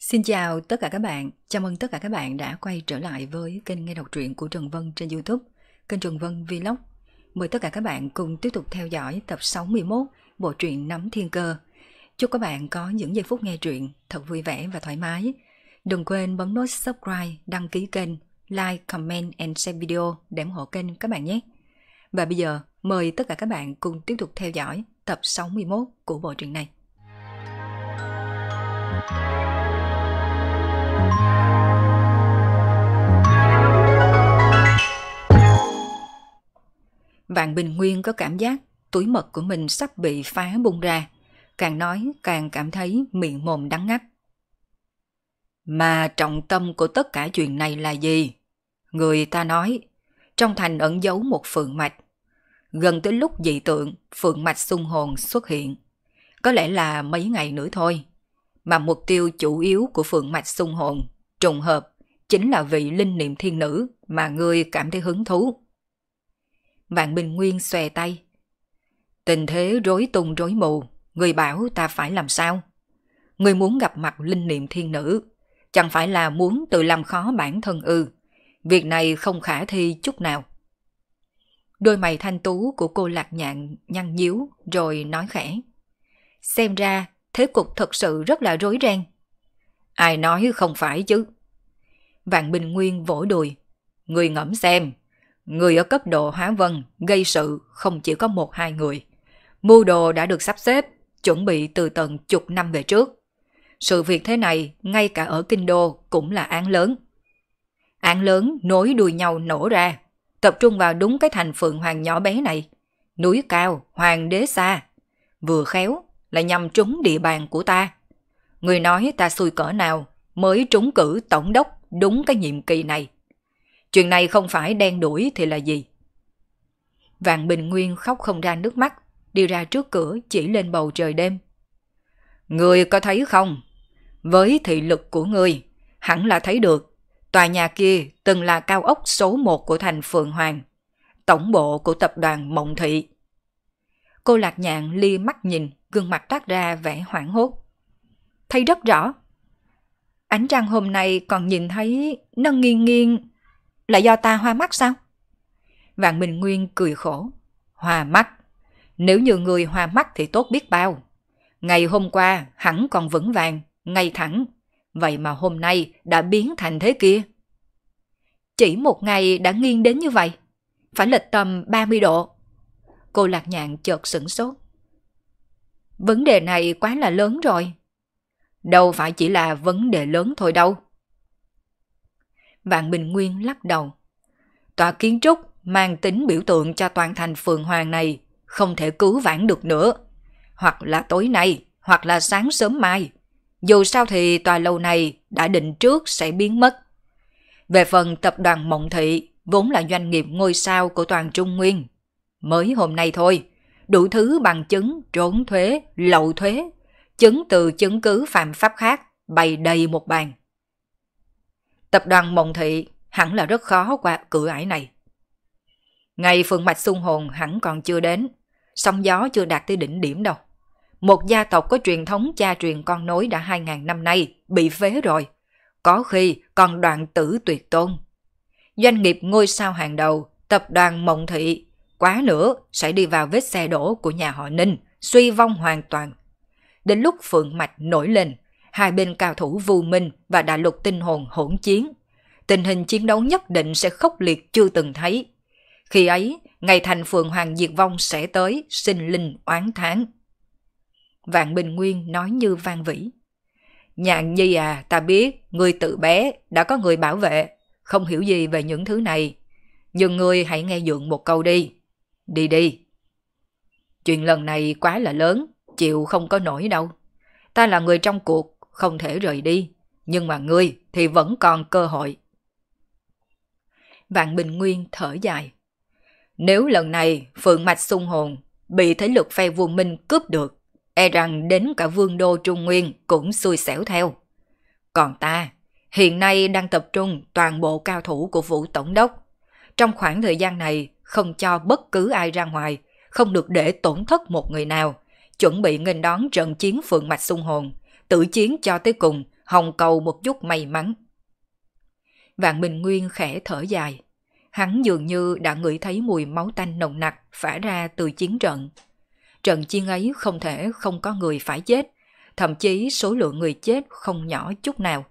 Xin chào tất cả các bạn, chào mừng tất cả các bạn đã quay trở lại với kênh nghe đọc truyện của Trần Vân trên Youtube, kênh Trần Vân Vlog. Mời tất cả các bạn cùng tiếp tục theo dõi tập 61 bộ truyện Nắm Thiên Cơ. Chúc các bạn có những giây phút nghe truyện thật vui vẻ và thoải mái. Đừng quên bấm nút subscribe, đăng ký kênh, like, comment and share video để ủng hộ kênh các bạn nhé. Và bây giờ, mời tất cả các bạn cùng tiếp tục theo dõi tập 61 của bộ truyện này. Thank Vạn Bình Nguyên có cảm giác túi mật của mình sắp bị phá bung ra. Càng nói càng cảm thấy miệng mồm đắng ngắt. Mà trọng tâm của tất cả chuyện này là gì? Người ta nói, trong thành ẩn giấu một phượng mạch. Gần tới lúc dị tượng, phượng mạch sung hồn xuất hiện. Có lẽ là mấy ngày nữa thôi, mà mục tiêu chủ yếu của phượng mạch sung hồn, trùng hợp, chính là vị linh niệm thiên nữ mà ngươi cảm thấy hứng thú. Vạn Bình Nguyên xòe tay. Tình thế rối tung rối mù, người bảo ta phải làm sao? Người muốn gặp mặt linh niệm thiên nữ, chẳng phải là muốn tự làm khó bản thân ư. Việc này không khả thi chút nào. Đôi mày thanh tú của cô lạc nhạn nhăn nhíu rồi nói khẽ. Xem ra thế cục thật sự rất là rối ren. Ai nói không phải chứ? Vạn Bình Nguyên vỗ đùi. Người ngẫm xem, người ở cấp độ hóa vân gây sự không chỉ có một hai người. Mưu đồ đã được sắp xếp, chuẩn bị từ tận chục năm về trước. Sự việc thế này ngay cả ở Kinh Đô cũng là án lớn. Án lớn nối đuôi nhau nổ ra, tập trung vào đúng cái thành phượng hoàng nhỏ bé này. Núi cao, hoàng đế xa. Vừa khéo, là nhằm trúng địa bàn của ta. Người nói ta xui cỡ nào mới trúng cử tổng đốc đúng cái nhiệm kỳ này. Chuyện này không phải đen đuổi thì là gì. Vạn Bình Nguyên khóc không ra nước mắt, đi ra trước cửa chỉ lên bầu trời đêm. Người có thấy không? Với thị lực của người, hẳn là thấy được. Tòa nhà kia từng là cao ốc số 1 của thành Phượng Hoàng, tổng bộ của tập đoàn Mộng Thị. Cô lạc nhạn li mắt nhìn, gương mặt toát ra vẻ hoảng hốt. Thấy rất rõ. Ánh trăng hôm nay còn nhìn thấy nó nghiêng nghiêng là do ta hoa mắt sao? Vạn Bình Nguyên cười khổ. Hoa mắt. Nếu như người hoa mắt thì tốt biết bao. Ngày hôm qua hẳn còn vững vàng, ngay thẳng. Vậy mà hôm nay đã biến thành thế kia. Chỉ một ngày đã nghiêng đến như vậy. Phải lệch tầm 30 độ. Cô lạc nhạn chợt sửng sốt. Vấn đề này quá là lớn rồi. Đâu phải chỉ là vấn đề lớn thôi đâu. Vạn Bình Nguyên lắc đầu. Tòa kiến trúc mang tính biểu tượng cho toàn thành phường hoàng này không thể cứu vãn được nữa. Hoặc là tối nay, hoặc là sáng sớm mai. Dù sao thì tòa lâu này đã định trước sẽ biến mất. Về phần tập đoàn Mộng Thị, vốn là doanh nghiệp ngôi sao của toàn Trung Nguyên. Mới hôm nay thôi, đủ thứ bằng chứng trốn thuế, lậu thuế, chứng từ chứng cứ phạm pháp khác bày đầy một bàn. Tập đoàn Mộng Thị hẳn là rất khó qua cửa ải này. Ngày phượng mạch xung hồn hẳn còn chưa đến, sóng gió chưa đạt tới đỉnh điểm đâu. Một gia tộc có truyền thống cha truyền con nối đã 2.000 năm nay bị phế rồi, có khi còn đoạn tử tuyệt tôn. Doanh nghiệp ngôi sao hàng đầu, tập đoàn Mộng Thị quá nữa sẽ đi vào vết xe đổ của nhà họ Ninh, suy vong hoàn toàn. Đến lúc phượng mạch nổi lên, hai bên cao thủ vô minh và đại lục tinh hồn hỗn chiến. Tình hình chiến đấu nhất định sẽ khốc liệt chưa từng thấy. Khi ấy, ngày thành phượng hoàng diệt vong sẽ tới, sinh linh oán tháng. Vạn Bình Nguyên nói như vang vĩ. Nhạn Nhi à, ta biết, người tự bé, đã có người bảo vệ, không hiểu gì về những thứ này. Nhưng người hãy nghe dượng một câu đi. Đi đi. Chuyện lần này quá là lớn, chịu không có nổi đâu. Ta là người trong cuộc, không thể rời đi. Nhưng mà ngươi thì vẫn còn cơ hội. Vạn Bình Nguyên thở dài. Nếu lần này Phượng Mạch Xung Hồn bị thế lực phe vua Minh cướp được, e rằng đến cả vương đô Trung Nguyên cũng xui xẻo theo. Còn ta, hiện nay đang tập trung toàn bộ cao thủ của vụ tổng đốc. Trong khoảng thời gian này, không cho bất cứ ai ra ngoài, không được để tổn thất một người nào, chuẩn bị nghênh đón trận chiến phượng mạch sung hồn, tử chiến cho tới cùng, hồng cầu một chút may mắn. Vạn Minh Nguyên khẽ thở dài. Hắn dường như đã ngửi thấy mùi máu tanh nồng nặc phả ra từ chiến trận. Trận chiến ấy không thể không có người phải chết, thậm chí số lượng người chết không nhỏ chút nào.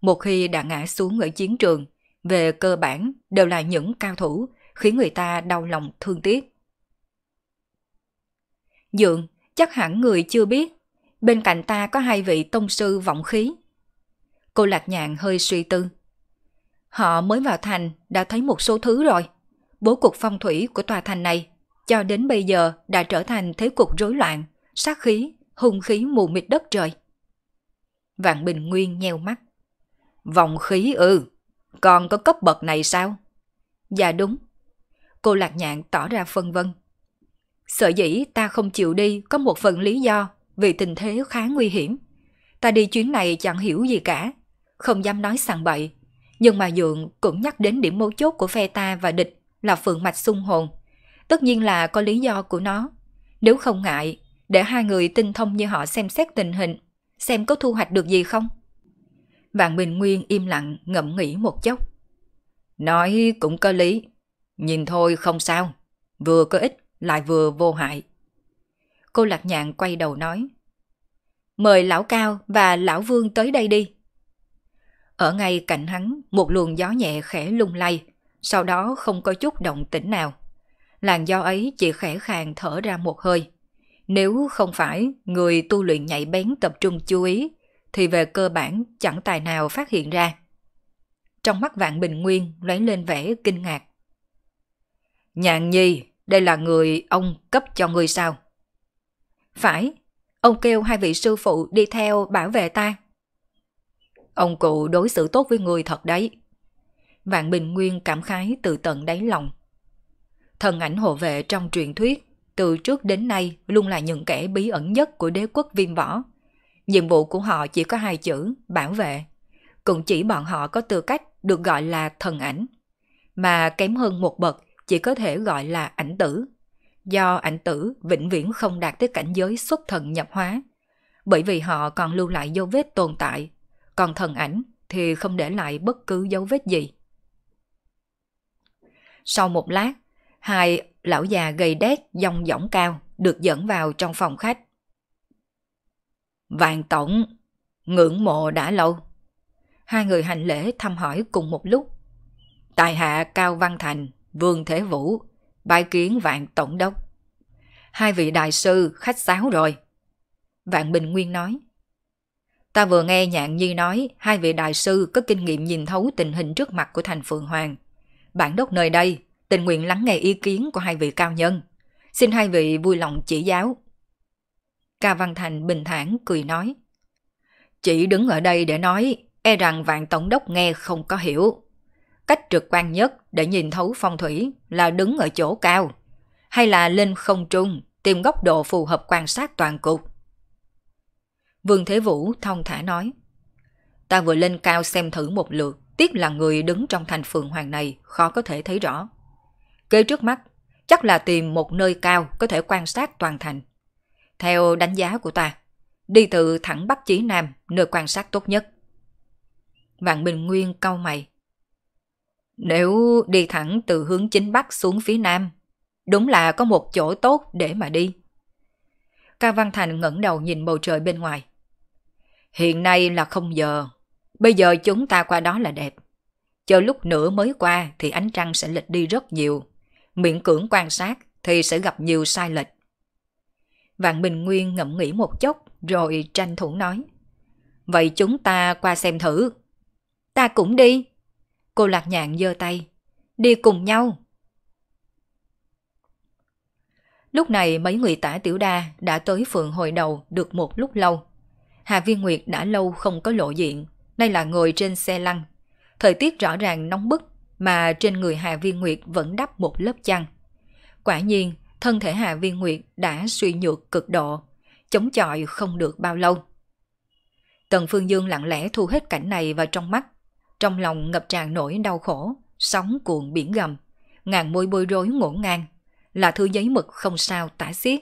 Một khi đã ngã xuống ở chiến trường, về cơ bản đều là những cao thủ khiến người ta đau lòng thương tiếc. Dượng, chắc hẳn người chưa biết, bên cạnh ta có hai vị tông sư vọng khí. Cô lạc nhạn hơi suy tư. Họ mới vào thành đã thấy một số thứ rồi. Bố cục phong thủy của tòa thành này cho đến bây giờ đã trở thành thế cục rối loạn, sát khí, hung khí mù mịt đất trời. Vạn Bình Nguyên nheo mắt. Vòng khí ừ, còn có cấp bậc này sao? Dạ đúng, cô lạc nhạn tỏ ra phân vân. sợ dĩ ta không chịu đi có một phần lý do vì tình thế khá nguy hiểm. Ta đi chuyến này chẳng hiểu gì cả, không dám nói sằng bậy. Nhưng mà Dượng cũng nhắc đến điểm mấu chốt của phe ta và địch là phượng mạch sung hồn. Tất nhiên là có lý do của nó. Nếu không ngại, để hai người tinh thông như họ xem xét tình hình, xem có thu hoạch được gì không? Vạn Bình Nguyên im lặng ngẫm nghĩ một chốc. Nói cũng có lý, Nhìn thôi không sao, vừa có ích lại vừa vô hại. Cô lạc nhạn quay đầu nói. Mời lão cao và lão vương tới đây đi. Ở ngay cạnh hắn, một luồng gió nhẹ khẽ lung lay, sau đó không có chút động tĩnh nào. Làn gió ấy chỉ khẽ khàng thở ra một hơi. Nếu không phải người tu luyện nhạy bén tập trung chú ý, thì về cơ bản chẳng tài nào phát hiện ra. Trong mắt Vạn Bình Nguyên lấy lên vẻ kinh ngạc. Nhạn Nhi, đây là người ông cấp cho ngươi sao? Phải, ông kêu hai vị sư phụ đi theo bảo vệ ta. Ông cụ đối xử tốt với người thật đấy. Vạn Bình Nguyên cảm khái từ tận đáy lòng. Thần ảnh hộ vệ trong truyền thuyết, từ trước đến nay luôn là những kẻ bí ẩn nhất của đế quốc viêm võ. Nhiệm vụ của họ chỉ có hai chữ, bảo vệ. Cũng chỉ bọn họ có tư cách được gọi là thần ảnh. Mà kém hơn một bậc chỉ có thể gọi là ảnh tử. Do ảnh tử vĩnh viễn không đạt tới cảnh giới xuất thần nhập hóa, bởi vì họ còn lưu lại dấu vết tồn tại, còn thần ảnh thì không để lại bất cứ dấu vết gì. Sau một lát, hai lão già gầy đét dòng dõng cao được dẫn vào trong phòng khách. Vàng tổng, ngưỡng mộ đã lâu. Hai người hành lễ thăm hỏi cùng một lúc. Tài hạ Cao Văn Thành Vương Thế Vũ, bái kiến vạn tổng đốc. Hai vị đại sư khách sáo rồi. Vạn Bình Nguyên nói. Ta vừa nghe Nhạn Nhi nói hai vị đại sư có kinh nghiệm nhìn thấu tình hình trước mặt của thành Phượng Hoàng. Bản đốc nơi đây, tình nguyện lắng nghe ý kiến của hai vị cao nhân. Xin hai vị vui lòng chỉ giáo. Ca Văn Thành bình thản cười nói. Chỉ đứng ở đây để nói, e rằng vạn tổng đốc nghe không có hiểu. Cách trực quan nhất để nhìn thấu phong thủy là đứng ở chỗ cao, hay là lên không trung tìm góc độ phù hợp quan sát toàn cục. Vương Thế Vũ thông thả nói, ta vừa lên cao xem thử một lượt, tiếc là người đứng trong thành phường hoàng này khó có thể thấy rõ. Kế trước mắt, chắc là tìm một nơi cao có thể quan sát toàn thành. Theo đánh giá của ta, đi từ thẳng Bắc Chí Nam, nơi quan sát tốt nhất. Vạn Bình Nguyên cau mày, nếu đi thẳng từ hướng chính bắc xuống phía nam, đúng là có một chỗ tốt để mà đi. Cao Văn Thành ngẩng đầu nhìn bầu trời bên ngoài. Hiện nay là không giờ, bây giờ chúng ta qua đó là đẹp. Chờ lúc nữa mới qua thì ánh trăng sẽ lệch đi rất nhiều, miễn cưỡng quan sát thì sẽ gặp nhiều sai lệch. Vạn Bình Nguyên ngẫm nghĩ một chốc rồi tranh thủ nói. Vậy chúng ta qua xem thử. Ta cũng đi. Cô lạc nhạn giơ tay. Đi cùng nhau. Lúc này mấy người tả tiểu đa đã tới phường hồi đầu được một lúc lâu. Hà Viên Nguyệt đã lâu không có lộ diện, nay là ngồi trên xe lăn. Thời tiết rõ ràng nóng bức mà trên người Hà Viên Nguyệt vẫn đắp một lớp chăn. Quả nhiên, thân thể Hà Viên Nguyệt đã suy nhược cực độ, chống chọi không được bao lâu. Tần Phương Dương lặng lẽ thu hết cảnh này vào trong mắt, trong lòng ngập tràn nỗi đau khổ, sóng cuộn biển gầm, ngàn môi bôi rối ngổn ngang, là thư giấy mực không sao tả xiết.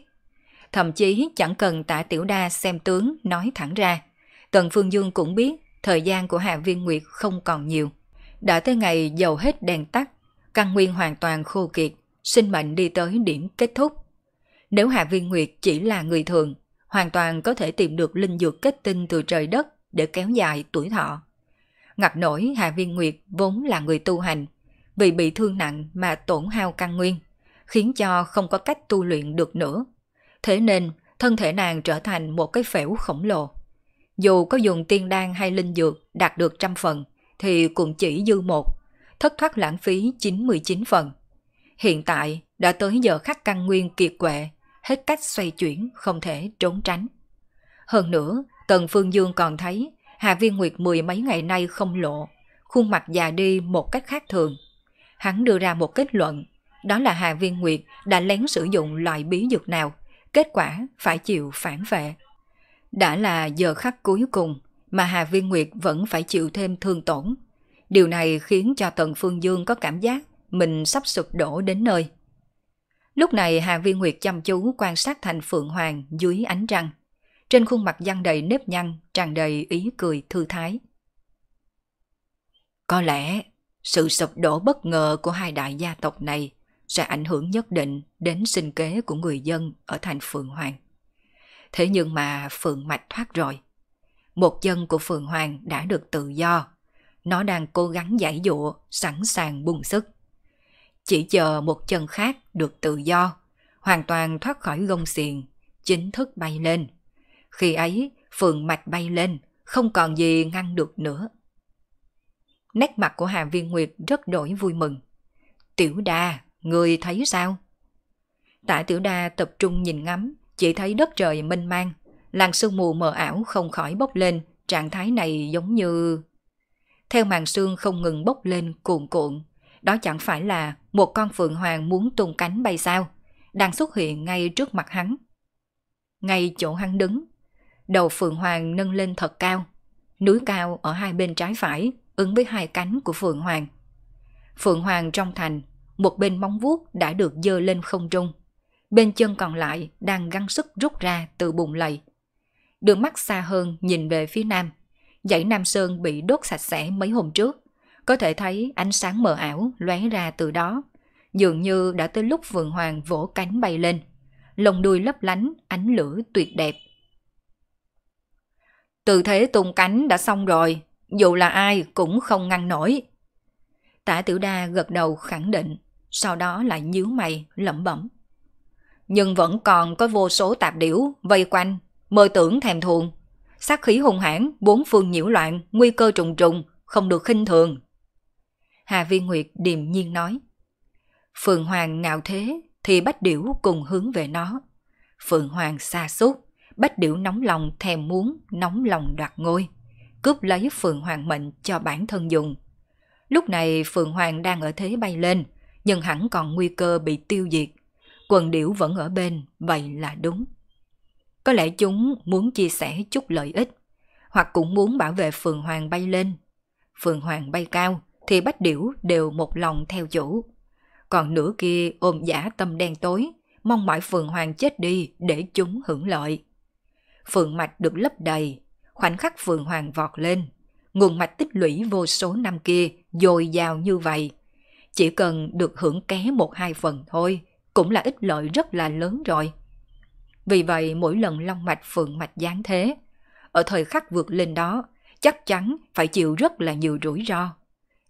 Thậm chí chẳng cần tả tiểu đa xem tướng nói thẳng ra. Tần Phương Dương cũng biết thời gian của Hạ Viên Nguyệt không còn nhiều. Đã tới ngày dầu hết đèn tắt, căn nguyên hoàn toàn khô kiệt, sinh mệnh đi tới điểm kết thúc. Nếu Hạ Viên Nguyệt chỉ là người thường, hoàn toàn có thể tìm được linh dược kết tinh từ trời đất để kéo dài tuổi thọ ngập nổi Hạ Viên Nguyệt vốn là người tu hành, vì bị thương nặng mà tổn hao căn nguyên, khiến cho không có cách tu luyện được nữa. Thế nên, thân thể nàng trở thành một cái phễu khổng lồ. Dù có dùng tiên đan hay linh dược đạt được trăm phần, thì cũng chỉ dư một, thất thoát lãng phí 99 phần. Hiện tại, đã tới giờ khắc căn nguyên kiệt quệ, hết cách xoay chuyển, không thể trốn tránh. Hơn nữa, Tần Phương Dương còn thấy Hạ Viên Nguyệt mười mấy ngày nay không lộ, khuôn mặt già đi một cách khác thường. Hắn đưa ra một kết luận, đó là Hạ Viên Nguyệt đã lén sử dụng loại bí dược nào, kết quả phải chịu phản vệ. Đã là giờ khắc cuối cùng mà Hà Viên Nguyệt vẫn phải chịu thêm thương tổn. Điều này khiến cho Tần Phương Dương có cảm giác mình sắp sụp đổ đến nơi. Lúc này Hà Viên Nguyệt chăm chú quan sát thành Phượng Hoàng dưới ánh trăng trên khuôn mặt giăng đầy nếp nhăn, tràn đầy ý cười thư thái. Có lẽ sự sụp đổ bất ngờ của hai đại gia tộc này sẽ ảnh hưởng nhất định đến sinh kế của người dân ở thành Phượng Hoàng. Thế nhưng mà Phượng Mạch thoát rồi. Một chân của Phượng Hoàng đã được tự do. Nó đang cố gắng giải dụa, sẵn sàng bùng sức. Chỉ chờ một chân khác được tự do, hoàn toàn thoát khỏi gông xiềng, chính thức bay lên, khi ấy, phượng mạch bay lên, không còn gì ngăn được nữa. Nét mặt của Hà Viên Nguyệt rất đổi vui mừng. Tiểu đa, người thấy sao? Tả tiểu đa tập trung nhìn ngắm, chỉ thấy đất trời mênh mang, làn sương mù mờ ảo không khỏi bốc lên, trạng thái này giống như... Theo màn sương không ngừng bốc lên cuộn cuộn, đó chẳng phải là một con phượng hoàng muốn tung cánh bay sao, đang xuất hiện ngay trước mặt hắn. Ngay chỗ hắn đứng, Đầu Phượng Hoàng nâng lên thật cao. Núi cao ở hai bên trái phải ứng với hai cánh của Phượng Hoàng. Phượng Hoàng trong thành, một bên móng vuốt đã được dơ lên không trung. Bên chân còn lại đang gắng sức rút ra từ bụng lầy. Đường mắt xa hơn nhìn về phía nam. Dãy Nam Sơn bị đốt sạch sẽ mấy hôm trước. Có thể thấy ánh sáng mờ ảo lóe ra từ đó. Dường như đã tới lúc Phượng Hoàng vỗ cánh bay lên. Lồng đuôi lấp lánh, ánh lửa tuyệt đẹp từ thế tung cánh đã xong rồi, dù là ai cũng không ngăn nổi. Tả Tiểu đa gật đầu khẳng định, sau đó lại nhíu mày, lẩm bẩm. Nhưng vẫn còn có vô số tạp điểu, vây quanh, mơ tưởng thèm thuồng. Sát khí hung hãn, bốn phương nhiễu loạn, nguy cơ trùng trùng, không được khinh thường. Hà Vi Nguyệt điềm nhiên nói. Phượng Hoàng ngạo thế thì bách điểu cùng hướng về nó. Phượng Hoàng xa xúc, Bách điểu nóng lòng thèm muốn, nóng lòng đoạt ngôi, cướp lấy Phượng Hoàng mệnh cho bản thân dùng. Lúc này Phượng Hoàng đang ở thế bay lên, nhưng hẳn còn nguy cơ bị tiêu diệt. Quần điểu vẫn ở bên, vậy là đúng. Có lẽ chúng muốn chia sẻ chút lợi ích, hoặc cũng muốn bảo vệ Phượng Hoàng bay lên. Phượng Hoàng bay cao, thì bách điểu đều một lòng theo chủ. Còn nửa kia ôm giả tâm đen tối, mong mỏi Phượng Hoàng chết đi để chúng hưởng lợi phượng mạch được lấp đầy, khoảnh khắc phượng hoàng vọt lên. Nguồn mạch tích lũy vô số năm kia dồi dào như vậy. Chỉ cần được hưởng ké một hai phần thôi, cũng là ích lợi rất là lớn rồi. Vì vậy mỗi lần long mạch phượng mạch giáng thế, ở thời khắc vượt lên đó, chắc chắn phải chịu rất là nhiều rủi ro.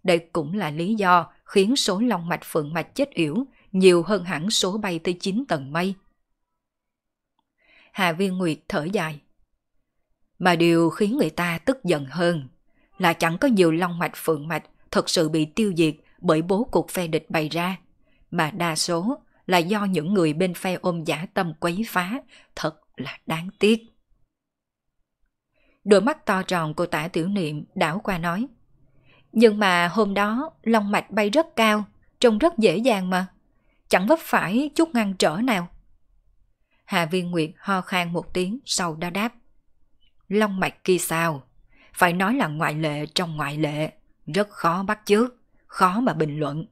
Đây cũng là lý do khiến số long mạch phượng mạch chết yểu nhiều hơn hẳn số bay tới 9 tầng mây. Hà Viên Nguyệt thở dài. Mà điều khiến người ta tức giận hơn là chẳng có nhiều long mạch phượng mạch thật sự bị tiêu diệt bởi bố cục phe địch bày ra, mà đa số là do những người bên phe ôm giả tâm quấy phá, thật là đáng tiếc. Đôi mắt to tròn của tả tiểu niệm đảo qua nói. Nhưng mà hôm đó long mạch bay rất cao, trông rất dễ dàng mà. Chẳng vấp phải chút ngăn trở nào. Hà Viên Nguyệt ho khan một tiếng sau đó đáp. Long mạch kia sao? Phải nói là ngoại lệ trong ngoại lệ, rất khó bắt chước, khó mà bình luận.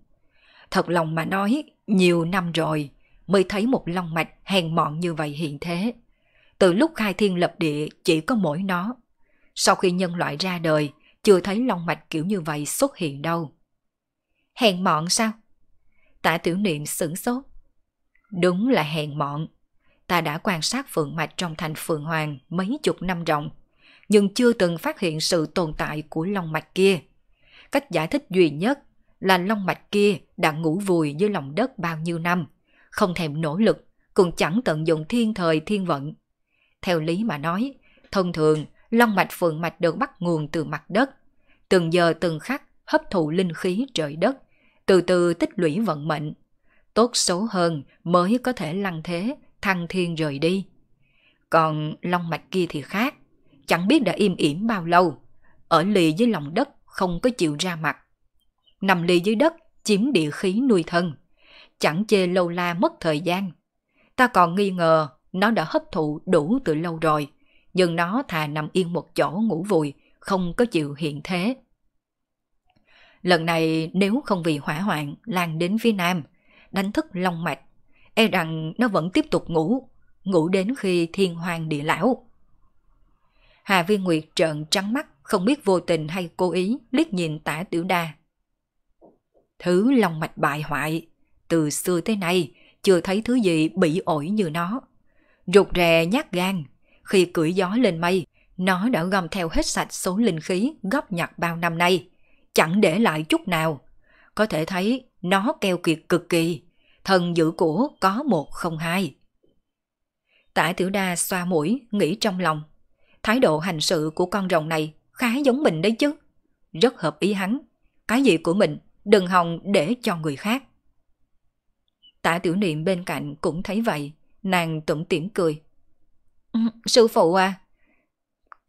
Thật lòng mà nói, nhiều năm rồi mới thấy một long mạch hèn mọn như vậy hiện thế. Từ lúc khai thiên lập địa chỉ có mỗi nó. Sau khi nhân loại ra đời, chưa thấy long mạch kiểu như vậy xuất hiện đâu. Hèn mọn sao? Tạ tiểu niệm sửng sốt. Đúng là hèn mọn ta đã quan sát phượng mạch trong thành phượng hoàng mấy chục năm rộng, nhưng chưa từng phát hiện sự tồn tại của long mạch kia. Cách giải thích duy nhất là long mạch kia đã ngủ vùi dưới lòng đất bao nhiêu năm, không thèm nỗ lực, cũng chẳng tận dụng thiên thời thiên vận. Theo lý mà nói, thông thường long mạch phượng mạch được bắt nguồn từ mặt đất, từng giờ từng khắc hấp thụ linh khí trời đất, từ từ tích lũy vận mệnh. Tốt xấu hơn mới có thể lăng thế thăng thiên rời đi. Còn long mạch kia thì khác, chẳng biết đã im ỉm bao lâu, ở lì dưới lòng đất không có chịu ra mặt. Nằm lì dưới đất chiếm địa khí nuôi thân, chẳng chê lâu la mất thời gian. Ta còn nghi ngờ nó đã hấp thụ đủ từ lâu rồi, nhưng nó thà nằm yên một chỗ ngủ vùi, không có chịu hiện thế. Lần này nếu không vì hỏa hoạn lan đến phía nam, đánh thức long mạch e rằng nó vẫn tiếp tục ngủ, ngủ đến khi thiên hoàng địa lão. Hà Viên Nguyệt trợn trắng mắt, không biết vô tình hay cố ý liếc nhìn tả tiểu đa. Thứ lòng mạch bại hoại, từ xưa tới nay chưa thấy thứ gì bị ổi như nó. Rụt rè nhát gan, khi cưỡi gió lên mây, nó đã gom theo hết sạch số linh khí góp nhặt bao năm nay, chẳng để lại chút nào. Có thể thấy nó keo kiệt cực kỳ, thần giữ của có một không hai. Tả Tiểu Đa xoa mũi, nghĩ trong lòng. Thái độ hành sự của con rồng này khá giống mình đấy chứ. Rất hợp ý hắn. Cái gì của mình đừng hòng để cho người khác. Tả Tiểu Niệm bên cạnh cũng thấy vậy. Nàng tủm tỉm cười. Ừ, sư phụ à,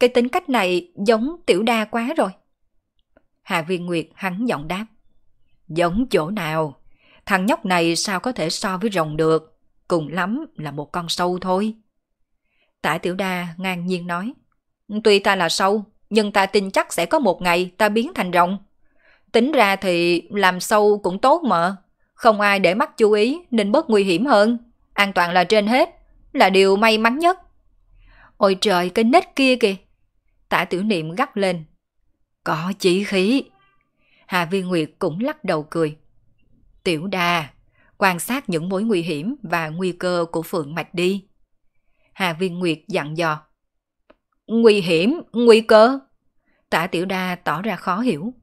cái tính cách này giống Tiểu Đa quá rồi. Hà Viên Nguyệt hắn giọng đáp. Giống chỗ nào? Thằng nhóc này sao có thể so với rồng được, cùng lắm là một con sâu thôi. Tả Tiểu Đa ngang nhiên nói, tuy ta là sâu, nhưng ta tin chắc sẽ có một ngày ta biến thành rồng. Tính ra thì làm sâu cũng tốt mà, không ai để mắt chú ý nên bớt nguy hiểm hơn, an toàn là trên hết, là điều may mắn nhất. Ôi trời, cái nết kia kìa. Tả tiểu niệm gắt lên. Có chỉ khí. Hà Vi Nguyệt cũng lắc đầu cười. Tiểu đà, quan sát những mối nguy hiểm và nguy cơ của phượng mạch đi. Hà Viên Nguyệt dặn dò. Nguy hiểm, nguy cơ. Tả Tiểu Đa tỏ ra khó hiểu.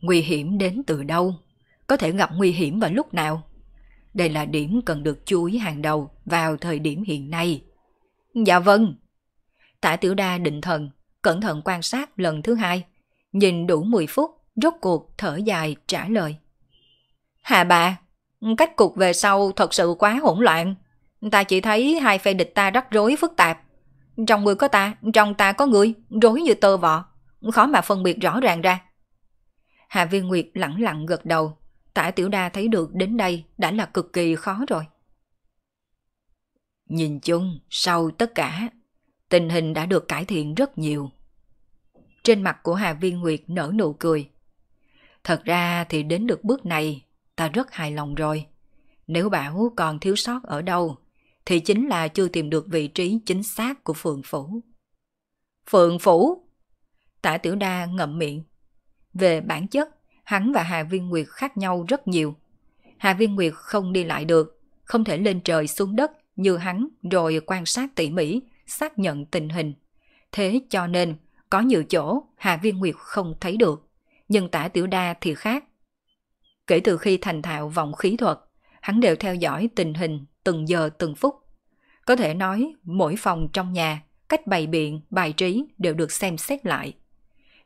Nguy hiểm đến từ đâu? Có thể gặp nguy hiểm vào lúc nào? Đây là điểm cần được chú ý hàng đầu vào thời điểm hiện nay. Dạ vâng. Tả Tiểu Đa định thần, cẩn thận quan sát lần thứ hai. Nhìn đủ 10 phút, rốt cuộc thở dài trả lời. Hà bà, cách cục về sau thật sự quá hỗn loạn. Ta chỉ thấy hai phe địch ta rắc rối phức tạp. Trong người có ta, trong ta có người, rối như tơ vọ. Khó mà phân biệt rõ ràng ra. Hà Viên Nguyệt lẳng lặng gật đầu. Tả Tiểu Đa thấy được đến đây đã là cực kỳ khó rồi. Nhìn chung, sau tất cả, tình hình đã được cải thiện rất nhiều. Trên mặt của Hà Viên Nguyệt nở nụ cười. Thật ra thì đến được bước này là rất hài lòng rồi. Nếu bảo còn thiếu sót ở đâu, thì chính là chưa tìm được vị trí chính xác của Phượng Phủ. Phượng Phủ! Tả Tiểu Đa ngậm miệng. Về bản chất, hắn và Hà Viên Nguyệt khác nhau rất nhiều. Hà Viên Nguyệt không đi lại được, không thể lên trời xuống đất như hắn rồi quan sát tỉ mỉ, xác nhận tình hình. Thế cho nên, có nhiều chỗ Hà Viên Nguyệt không thấy được, nhưng tả Tiểu Đa thì khác. Kể từ khi thành thạo vòng khí thuật, hắn đều theo dõi tình hình từng giờ từng phút. Có thể nói, mỗi phòng trong nhà, cách bày biện, bài trí đều được xem xét lại.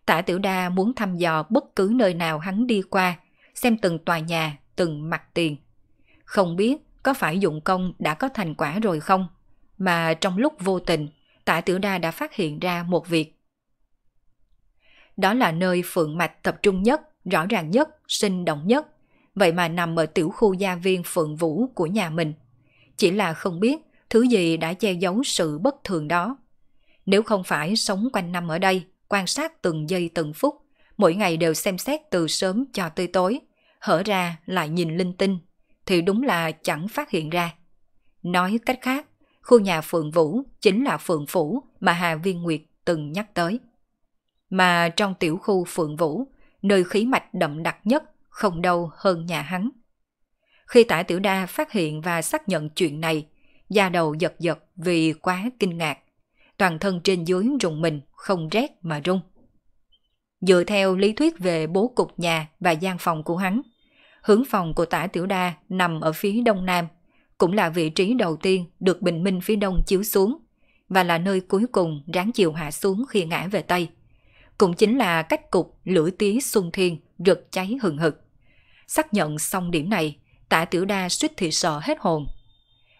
Tả Tiểu Đa muốn thăm dò bất cứ nơi nào hắn đi qua, xem từng tòa nhà, từng mặt tiền. Không biết có phải dụng công đã có thành quả rồi không, mà trong lúc vô tình, Tạ Tiểu Đa đã phát hiện ra một việc. Đó là nơi phượng mạch tập trung nhất, rõ ràng nhất sinh động nhất, vậy mà nằm ở tiểu khu gia viên Phượng Vũ của nhà mình. Chỉ là không biết thứ gì đã che giấu sự bất thường đó. Nếu không phải sống quanh năm ở đây, quan sát từng giây từng phút, mỗi ngày đều xem xét từ sớm cho tới tối, hở ra lại nhìn linh tinh, thì đúng là chẳng phát hiện ra. Nói cách khác, khu nhà Phượng Vũ chính là Phượng Phủ mà Hà Viên Nguyệt từng nhắc tới. Mà trong tiểu khu Phượng Vũ nơi khí mạch đậm đặc nhất, không đâu hơn nhà hắn. Khi tả tiểu đa phát hiện và xác nhận chuyện này, da đầu giật giật vì quá kinh ngạc. Toàn thân trên dưới rùng mình, không rét mà rung. Dựa theo lý thuyết về bố cục nhà và gian phòng của hắn, hướng phòng của tả tiểu đa nằm ở phía đông nam, cũng là vị trí đầu tiên được bình minh phía đông chiếu xuống và là nơi cuối cùng ráng chiều hạ xuống khi ngã về Tây cũng chính là cách cục lưỡi tía xuân thiên rực cháy hừng hực. Xác nhận xong điểm này, tả tiểu đa suýt thì sợ hết hồn.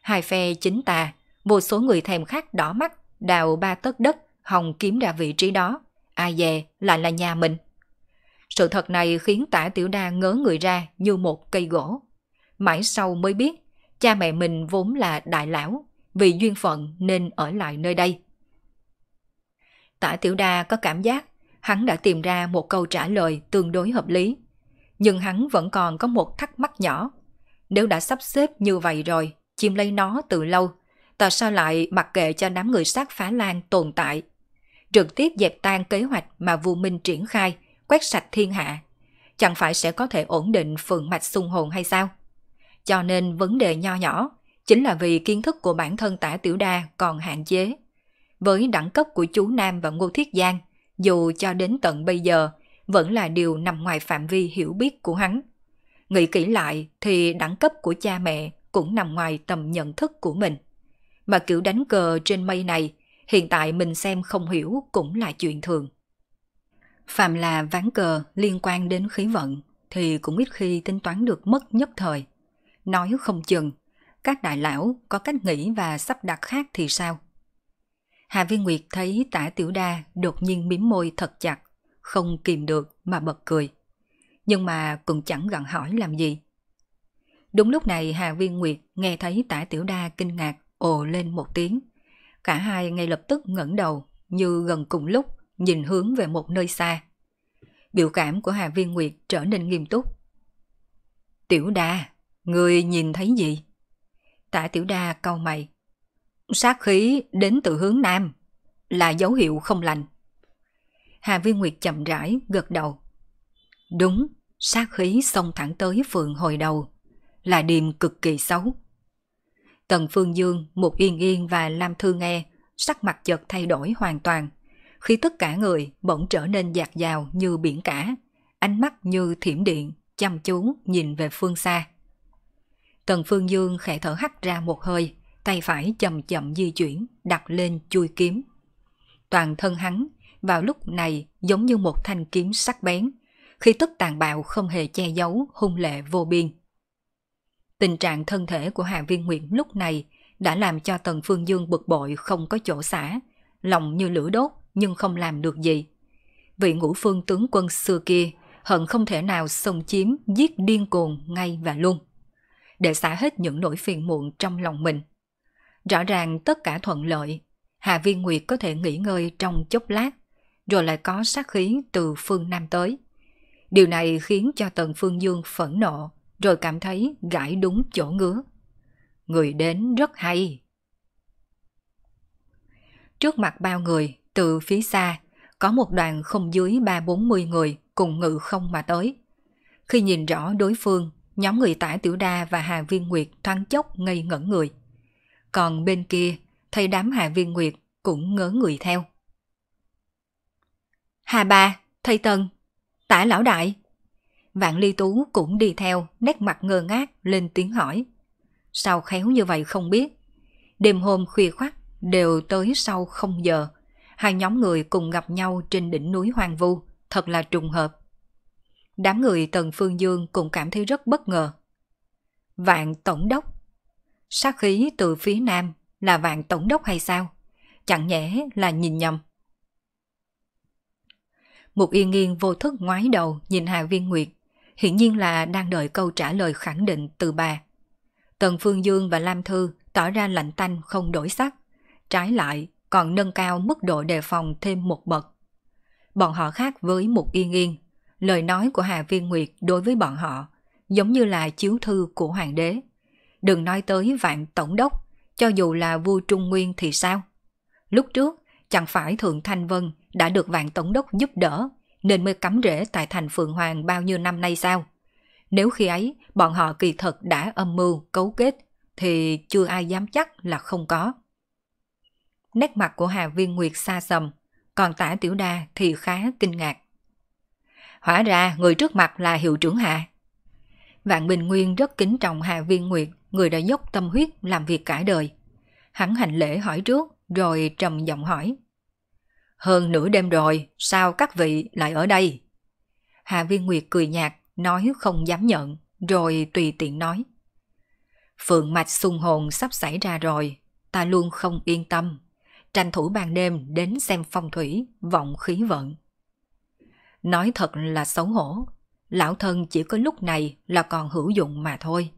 Hai phe chính tà, một số người thèm khát đỏ mắt, đào ba tấc đất, hồng kiếm ra vị trí đó. Ai về lại là nhà mình. Sự thật này khiến tả tiểu đa ngớ người ra như một cây gỗ. Mãi sau mới biết, cha mẹ mình vốn là đại lão, vì duyên phận nên ở lại nơi đây. Tả tiểu đa có cảm giác hắn đã tìm ra một câu trả lời tương đối hợp lý. Nhưng hắn vẫn còn có một thắc mắc nhỏ. Nếu đã sắp xếp như vậy rồi, chiêm lấy nó từ lâu, tại sao lại mặc kệ cho đám người sát phá lan tồn tại? Trực tiếp dẹp tan kế hoạch mà vua Minh triển khai, quét sạch thiên hạ. Chẳng phải sẽ có thể ổn định phượng mạch xung hồn hay sao? Cho nên vấn đề nho nhỏ chính là vì kiến thức của bản thân tả tiểu đa còn hạn chế. Với đẳng cấp của chú Nam và Ngô Thiết Giang, dù cho đến tận bây giờ, vẫn là điều nằm ngoài phạm vi hiểu biết của hắn. Nghĩ kỹ lại thì đẳng cấp của cha mẹ cũng nằm ngoài tầm nhận thức của mình. Mà kiểu đánh cờ trên mây này, hiện tại mình xem không hiểu cũng là chuyện thường. Phạm là ván cờ liên quan đến khí vận thì cũng ít khi tính toán được mất nhất thời. Nói không chừng, các đại lão có cách nghĩ và sắp đặt khác thì sao? Hạ Viên Nguyệt thấy tả tiểu đa đột nhiên miếm môi thật chặt, không kìm được mà bật cười. Nhưng mà cũng chẳng gặn hỏi làm gì. Đúng lúc này Hà Viên Nguyệt nghe thấy tả tiểu đa kinh ngạc ồ lên một tiếng. Cả hai ngay lập tức ngẩng đầu như gần cùng lúc nhìn hướng về một nơi xa. Biểu cảm của Hà Viên Nguyệt trở nên nghiêm túc. Tiểu đa, người nhìn thấy gì? Tả tiểu đa cau mày, sát khí đến từ hướng nam, là dấu hiệu không lành. Hà Viên Nguyệt chậm rãi, gật đầu. Đúng, sát khí xông thẳng tới phường hồi đầu, là điềm cực kỳ xấu. Tần Phương Dương, một Yên Yên và Lam Thư nghe, sắc mặt chợt thay đổi hoàn toàn. Khi tất cả người bỗng trở nên dạt dào như biển cả, ánh mắt như thiểm điện, chăm chú nhìn về phương xa. Tần Phương Dương khẽ thở hắt ra một hơi, tay phải chậm chậm di chuyển, đặt lên chui kiếm. Toàn thân hắn vào lúc này giống như một thanh kiếm sắc bén, khi tức tàn bạo không hề che giấu hung lệ vô biên. Tình trạng thân thể của Hạ Viên nguyện lúc này đã làm cho Tần Phương Dương bực bội không có chỗ xả, lòng như lửa đốt nhưng không làm được gì. Vị ngũ phương tướng quân xưa kia hận không thể nào xông chiếm giết điên cuồng ngay và luôn để xả hết những nỗi phiền muộn trong lòng mình. Rõ ràng tất cả thuận lợi, Hạ Viên Nguyệt có thể nghỉ ngơi trong chốc lát, rồi lại có sát khí từ phương Nam tới. Điều này khiến cho Tần Phương Dương phẫn nộ, rồi cảm thấy gãi đúng chỗ ngứa. Người đến rất hay. Trước mặt bao người, từ phía xa, có một đoàn không dưới ba bốn mươi người cùng ngự không mà tới. Khi nhìn rõ đối phương, nhóm người tả tiểu đa và Hà Viên Nguyệt thoáng chốc ngây ngẩn người – còn bên kia, thấy đám Hạ Viên Nguyệt cũng ngớ người theo. Hà Ba, thầy Tân, tả lão đại. Vạn Ly Tú cũng đi theo, nét mặt ngơ ngác lên tiếng hỏi. Sao khéo như vậy không biết? Đêm hôm khuya khoắt, đều tới sau không giờ. Hai nhóm người cùng gặp nhau trên đỉnh núi Hoàng Vu, thật là trùng hợp. Đám người Tần Phương Dương cũng cảm thấy rất bất ngờ. Vạn Tổng Đốc sát khí từ phía nam là vạn tổng đốc hay sao? Chẳng nhẽ là nhìn nhầm. Mục Yên Nghiên vô thức ngoái đầu nhìn Hà Viên Nguyệt, hiển nhiên là đang đợi câu trả lời khẳng định từ bà. Tần Phương Dương và Lam Thư tỏ ra lạnh tanh không đổi sắc, trái lại còn nâng cao mức độ đề phòng thêm một bậc. Bọn họ khác với Mục Yên yên, lời nói của Hà Viên Nguyệt đối với bọn họ giống như là chiếu thư của hoàng đế. Đừng nói tới vạn tổng đốc, cho dù là vua Trung Nguyên thì sao? Lúc trước, chẳng phải Thượng Thanh Vân đã được vạn tổng đốc giúp đỡ, nên mới cắm rễ tại thành Phượng Hoàng bao nhiêu năm nay sao? Nếu khi ấy bọn họ kỳ thật đã âm mưu, cấu kết, thì chưa ai dám chắc là không có. Nét mặt của Hà Viên Nguyệt xa xầm, còn tả tiểu đa thì khá kinh ngạc. Hóa ra người trước mặt là hiệu trưởng Hạ. Vạn Bình Nguyên rất kính trọng Hà Viên Nguyệt người đã dốc tâm huyết làm việc cả đời. Hắn hành lễ hỏi trước, rồi trầm giọng hỏi. Hơn nửa đêm rồi, sao các vị lại ở đây? Hạ Viên Nguyệt cười nhạt, nói không dám nhận, rồi tùy tiện nói. Phượng mạch xung hồn sắp xảy ra rồi, ta luôn không yên tâm. Tranh thủ ban đêm đến xem phong thủy, vọng khí vận. Nói thật là xấu hổ, lão thân chỉ có lúc này là còn hữu dụng mà thôi.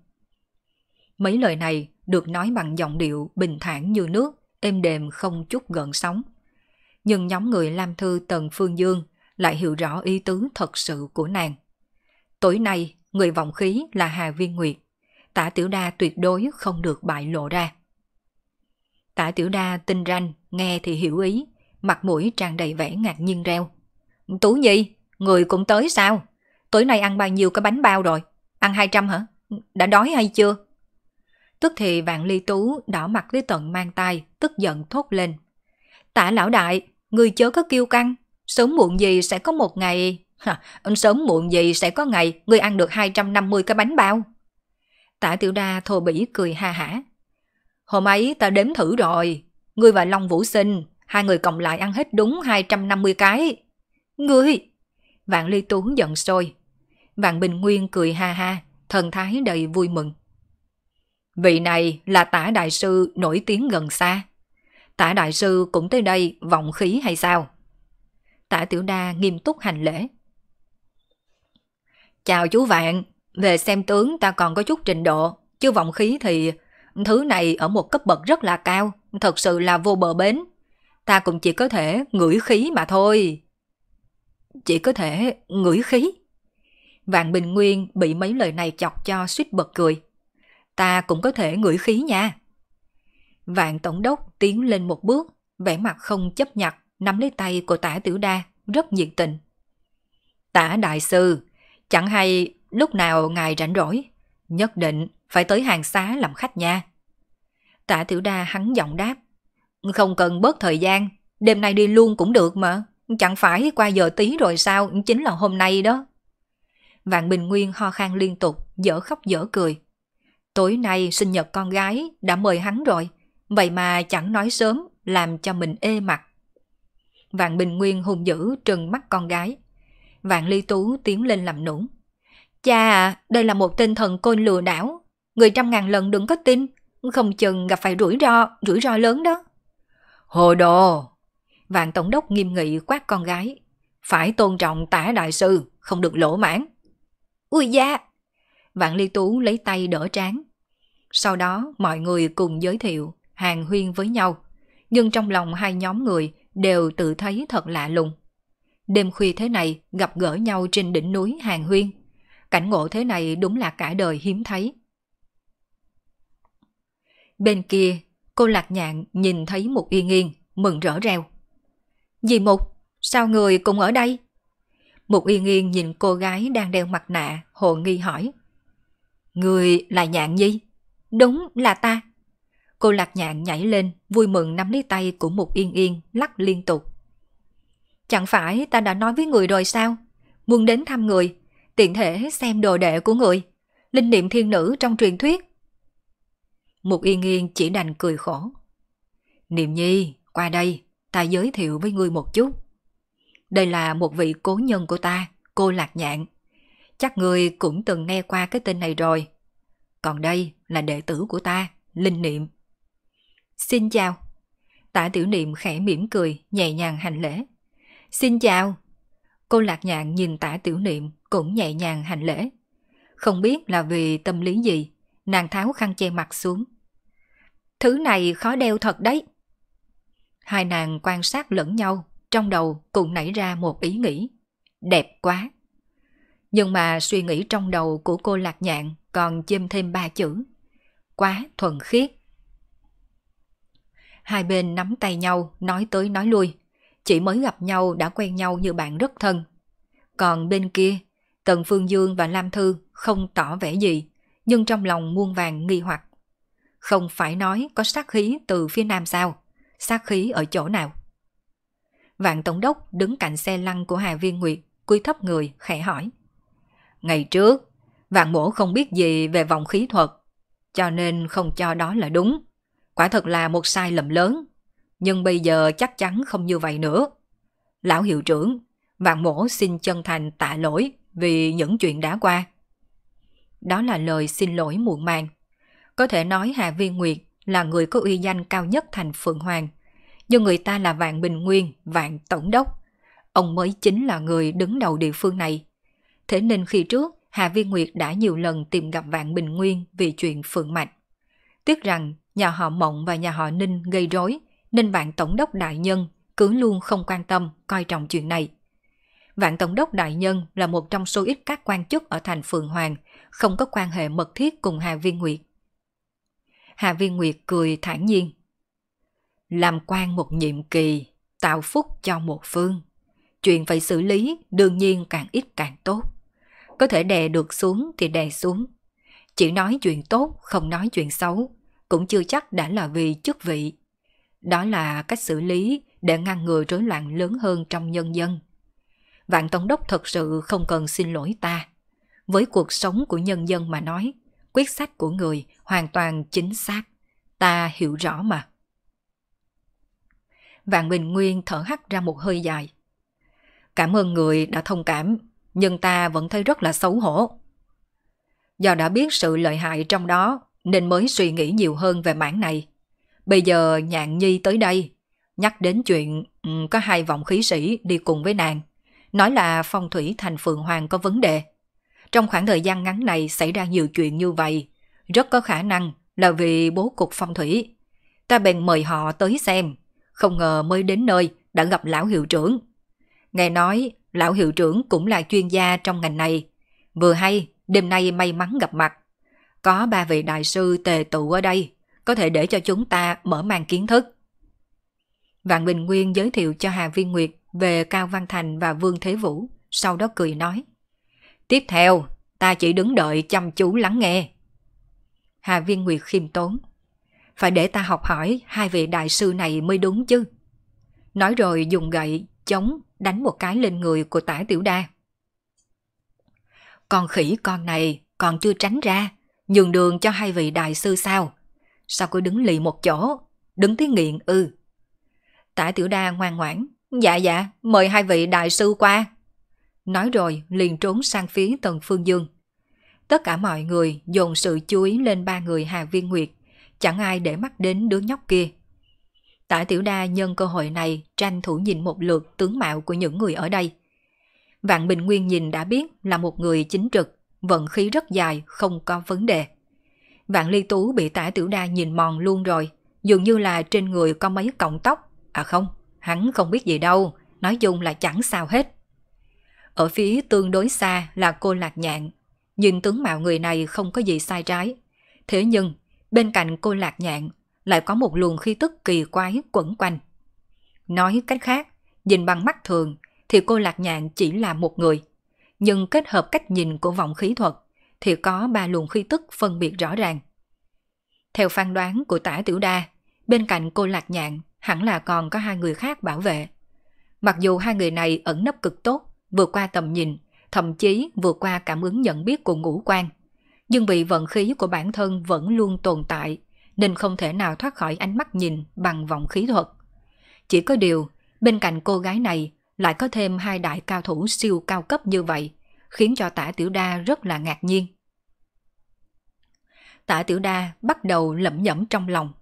Mấy lời này được nói bằng giọng điệu bình thản như nước, êm đềm không chút gợn sóng. Nhưng nhóm người Lam Thư Tần Phương Dương lại hiểu rõ ý tứ thật sự của nàng. Tối nay, người vọng khí là Hà Viên Nguyệt. Tả Tiểu Đa tuyệt đối không được bại lộ ra. Tả Tiểu Đa tinh ranh, nghe thì hiểu ý, mặt mũi tràn đầy vẻ ngạc nhiên reo. Tú Nhi, người cũng tới sao? Tối nay ăn bao nhiêu cái bánh bao rồi? Ăn 200 hả? Đã đói hay chưa? Tức thì vạn ly tú đỏ mặt với tận mang tay, tức giận thốt lên. Tả lão đại, người chớ có kiêu căng, sớm muộn gì sẽ có một ngày... Hả, sớm muộn gì sẽ có ngày người ăn được 250 cái bánh bao. Tả tiểu đa thô bỉ cười ha hả. Hôm ấy ta đếm thử rồi, ngươi và Long Vũ Sinh, hai người cộng lại ăn hết đúng 250 cái. Ngươi! Vạn Ly Tú giận sôi. Vạn Bình Nguyên cười ha ha, thần thái đầy vui mừng. Vị này là tả đại sư nổi tiếng gần xa. Tả đại sư cũng tới đây vọng khí hay sao? Tả tiểu đa nghiêm túc hành lễ. Chào chú Vạn, về xem tướng ta còn có chút trình độ, chứ vọng khí thì thứ này ở một cấp bậc rất là cao, thật sự là vô bờ bến. Ta cũng chỉ có thể ngửi khí mà thôi. Chỉ có thể ngửi khí? Vạn Bình Nguyên bị mấy lời này chọc cho suýt bật cười ta cũng có thể ngửi khí nha. Vạn tổng đốc tiến lên một bước, vẻ mặt không chấp nhặt, nắm lấy tay của tả tiểu đa, rất nhiệt tình. Tả đại sư, chẳng hay lúc nào ngài rảnh rỗi, nhất định phải tới hàng xá làm khách nha. Tả tiểu đa hắn giọng đáp, không cần bớt thời gian, đêm nay đi luôn cũng được mà, chẳng phải qua giờ tí rồi sao, chính là hôm nay đó. Vạn Bình Nguyên ho khan liên tục, dở khóc dở cười, Tối nay sinh nhật con gái đã mời hắn rồi, vậy mà chẳng nói sớm làm cho mình ê mặt. Vạn Bình Nguyên hùng dữ trừng mắt con gái. Vạn Ly Tú tiến lên làm nũng. Cha à, đây là một tên thần côn lừa đảo. Người trăm ngàn lần đừng có tin, không chừng gặp phải rủi ro, rủi ro lớn đó. Hồ đồ! Vạn Tổng đốc nghiêm nghị quát con gái. Phải tôn trọng tả đại sư, không được lỗ mãn. Ui da! Vạn Ly Tú lấy tay đỡ trán. Sau đó mọi người cùng giới thiệu, hàng huyên với nhau. Nhưng trong lòng hai nhóm người đều tự thấy thật lạ lùng. Đêm khuya thế này gặp gỡ nhau trên đỉnh núi hàng huyên. Cảnh ngộ thế này đúng là cả đời hiếm thấy. Bên kia, cô lạc nhạn nhìn thấy một yên yên mừng rỡ reo. Dì Mục, sao người cũng ở đây? Mục yên yên nhìn cô gái đang đeo mặt nạ, hồ nghi hỏi. Người là nhạn gì Đúng là ta. Cô lạc nhạn nhảy lên, vui mừng nắm lấy tay của một yên yên, lắc liên tục. Chẳng phải ta đã nói với người rồi sao? Muốn đến thăm người, tiện thể xem đồ đệ của người, linh niệm thiên nữ trong truyền thuyết. Một yên yên chỉ đành cười khổ. Niệm nhi, qua đây, ta giới thiệu với ngươi một chút. Đây là một vị cố nhân của ta, cô lạc nhạn. Chắc người cũng từng nghe qua cái tên này rồi. Còn đây là đệ tử của ta, Linh Niệm. Xin chào. Tả tiểu niệm khẽ mỉm cười, nhẹ nhàng hành lễ. Xin chào. Cô lạc nhạn nhìn tả tiểu niệm cũng nhẹ nhàng hành lễ. Không biết là vì tâm lý gì, nàng tháo khăn che mặt xuống. Thứ này khó đeo thật đấy. Hai nàng quan sát lẫn nhau, trong đầu cùng nảy ra một ý nghĩ. Đẹp quá. Nhưng mà suy nghĩ trong đầu của cô lạc nhạn còn chêm thêm ba chữ. Quá thuần khiết. Hai bên nắm tay nhau, nói tới nói lui. Chỉ mới gặp nhau đã quen nhau như bạn rất thân. Còn bên kia, Tần Phương Dương và Lam Thư không tỏ vẻ gì, nhưng trong lòng muôn vàng nghi hoặc. Không phải nói có sát khí từ phía nam sao? Sát khí ở chỗ nào? Vạn Tổng đốc đứng cạnh xe lăn của Hà Viên Nguyệt, cúi thấp người, khẽ hỏi. Ngày trước, vạn mổ không biết gì về vòng khí thuật, cho nên không cho đó là đúng. Quả thật là một sai lầm lớn, nhưng bây giờ chắc chắn không như vậy nữa. Lão hiệu trưởng, vạn mổ xin chân thành tạ lỗi vì những chuyện đã qua. Đó là lời xin lỗi muộn màng. Có thể nói Hà Viên Nguyệt là người có uy danh cao nhất thành Phượng Hoàng, nhưng người ta là Vạn Bình Nguyên, Vạn Tổng Đốc. Ông mới chính là người đứng đầu địa phương này. Thế nên khi trước, Hạ Viên Nguyệt đã nhiều lần tìm gặp Vạn Bình Nguyên vì chuyện Phượng Mạch. Tiếc rằng nhà họ Mộng và nhà họ Ninh gây rối nên Vạn Tổng đốc Đại Nhân cứ luôn không quan tâm, coi trọng chuyện này. Vạn Tổng đốc Đại Nhân là một trong số ít các quan chức ở thành Phượng Hoàng, không có quan hệ mật thiết cùng Hà Viên Nguyệt. Hà Viên Nguyệt cười thản nhiên. Làm quan một nhiệm kỳ, tạo phúc cho một phương. Chuyện phải xử lý đương nhiên càng ít càng tốt. Có thể đè được xuống thì đè xuống. Chỉ nói chuyện tốt, không nói chuyện xấu, cũng chưa chắc đã là vì chức vị. Đó là cách xử lý để ngăn ngừa rối loạn lớn hơn trong nhân dân. Vạn Tổng đốc thật sự không cần xin lỗi ta. Với cuộc sống của nhân dân mà nói, quyết sách của người hoàn toàn chính xác. Ta hiểu rõ mà. Vạn Bình Nguyên thở hắt ra một hơi dài. Cảm ơn người đã thông cảm nhưng ta vẫn thấy rất là xấu hổ. Do đã biết sự lợi hại trong đó nên mới suy nghĩ nhiều hơn về mảng này. Bây giờ nhạn nhi tới đây, nhắc đến chuyện ừ, có hai vọng khí sĩ đi cùng với nàng, nói là phong thủy thành phượng hoàng có vấn đề. Trong khoảng thời gian ngắn này xảy ra nhiều chuyện như vậy, rất có khả năng là vì bố cục phong thủy. Ta bèn mời họ tới xem, không ngờ mới đến nơi đã gặp lão hiệu trưởng. Nghe nói lão hiệu trưởng cũng là chuyên gia trong ngành này. Vừa hay, đêm nay may mắn gặp mặt. Có ba vị đại sư tề tụ ở đây, có thể để cho chúng ta mở mang kiến thức. Vạn Bình Nguyên giới thiệu cho Hà Viên Nguyệt về Cao Văn Thành và Vương Thế Vũ, sau đó cười nói. Tiếp theo, ta chỉ đứng đợi chăm chú lắng nghe. Hà Viên Nguyệt khiêm tốn. Phải để ta học hỏi hai vị đại sư này mới đúng chứ. Nói rồi dùng gậy, chống đánh một cái lên người của tả tiểu đa. Con khỉ con này còn chưa tránh ra, nhường đường cho hai vị đại sư sao? Sao cứ đứng lì một chỗ, đứng tiếng nghiện ư? Ừ. Tả tiểu đa ngoan ngoãn, dạ dạ, mời hai vị đại sư qua. Nói rồi liền trốn sang phía tần phương dương. Tất cả mọi người dồn sự chú ý lên ba người Hà Viên Nguyệt, chẳng ai để mắt đến đứa nhóc kia. Tả Tiểu Đa nhân cơ hội này tranh thủ nhìn một lượt tướng mạo của những người ở đây. Vạn Bình Nguyên nhìn đã biết là một người chính trực, vận khí rất dài, không có vấn đề. Vạn Ly Tú bị Tả Tiểu Đa nhìn mòn luôn rồi, dường như là trên người có mấy cọng tóc. À không, hắn không biết gì đâu, nói chung là chẳng sao hết. Ở phía tương đối xa là cô Lạc Nhạn. Nhìn tướng mạo người này không có gì sai trái. Thế nhưng, bên cạnh cô Lạc Nhạn lại có một luồng khí tức kỳ quái quẩn quanh. Nói cách khác, nhìn bằng mắt thường thì cô lạc nhạn chỉ là một người. Nhưng kết hợp cách nhìn của vọng khí thuật thì có ba luồng khí tức phân biệt rõ ràng. Theo phán đoán của tả tiểu đa, bên cạnh cô lạc nhạn hẳn là còn có hai người khác bảo vệ. Mặc dù hai người này ẩn nấp cực tốt, vượt qua tầm nhìn, thậm chí vượt qua cảm ứng nhận biết của ngũ quan, nhưng vị vận khí của bản thân vẫn luôn tồn tại nên không thể nào thoát khỏi ánh mắt nhìn bằng vọng khí thuật. Chỉ có điều, bên cạnh cô gái này lại có thêm hai đại cao thủ siêu cao cấp như vậy, khiến cho tả tiểu đa rất là ngạc nhiên. Tả tiểu đa bắt đầu lẩm nhẩm trong lòng.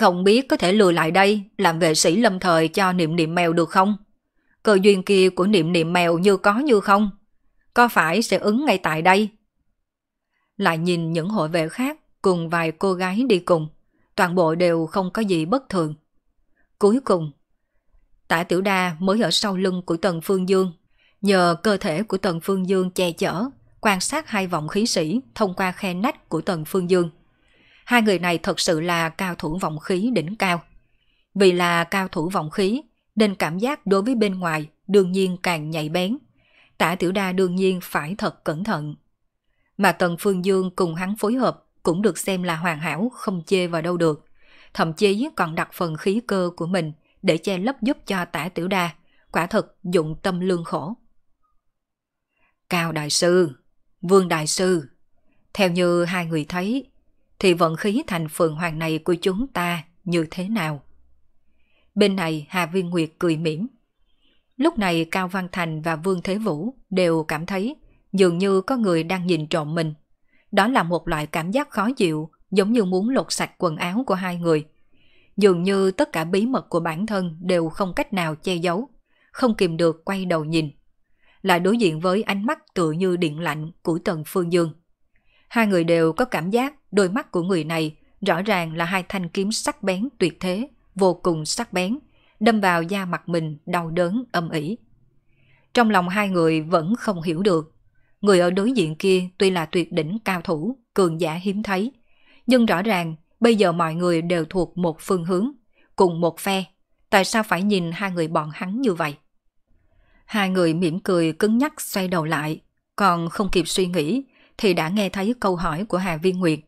Không biết có thể lừa lại đây làm vệ sĩ lâm thời cho niệm niệm mèo được không? Cơ duyên kia của niệm niệm mèo như có như không? Có phải sẽ ứng ngay tại đây? Lại nhìn những hội vệ khác cùng vài cô gái đi cùng, toàn bộ đều không có gì bất thường. Cuối cùng, Tả Tiểu Đa mới ở sau lưng của Tần Phương Dương, nhờ cơ thể của Tần Phương Dương che chở, quan sát hai vọng khí sĩ thông qua khe nách của Tần Phương Dương. Hai người này thật sự là cao thủ vọng khí đỉnh cao. Vì là cao thủ vọng khí, nên cảm giác đối với bên ngoài đương nhiên càng nhạy bén. Tả Tiểu Đa đương nhiên phải thật cẩn thận. Mà Tần Phương Dương cùng hắn phối hợp cũng được xem là hoàn hảo, không chê vào đâu được. Thậm chí còn đặt phần khí cơ của mình để che lấp giúp cho tả tiểu đa, quả thật dụng tâm lương khổ. Cao Đại Sư, Vương Đại Sư, theo như hai người thấy, thì vận khí thành phường hoàng này của chúng ta như thế nào? Bên này Hà Viên Nguyệt cười mỉm. Lúc này Cao Văn Thành và Vương Thế Vũ đều cảm thấy dường như có người đang nhìn trộm mình. Đó là một loại cảm giác khó chịu, giống như muốn lột sạch quần áo của hai người. Dường như tất cả bí mật của bản thân đều không cách nào che giấu, không kìm được quay đầu nhìn. Lại đối diện với ánh mắt tựa như điện lạnh của Tần Phương Dương. Hai người đều có cảm giác đôi mắt của người này rõ ràng là hai thanh kiếm sắc bén tuyệt thế, vô cùng sắc bén, đâm vào da mặt mình đau đớn âm ỉ. Trong lòng hai người vẫn không hiểu được người ở đối diện kia tuy là tuyệt đỉnh cao thủ, cường giả hiếm thấy, nhưng rõ ràng bây giờ mọi người đều thuộc một phương hướng, cùng một phe. Tại sao phải nhìn hai người bọn hắn như vậy? Hai người mỉm cười cứng nhắc xoay đầu lại, còn không kịp suy nghĩ thì đã nghe thấy câu hỏi của Hà Viên Nguyệt.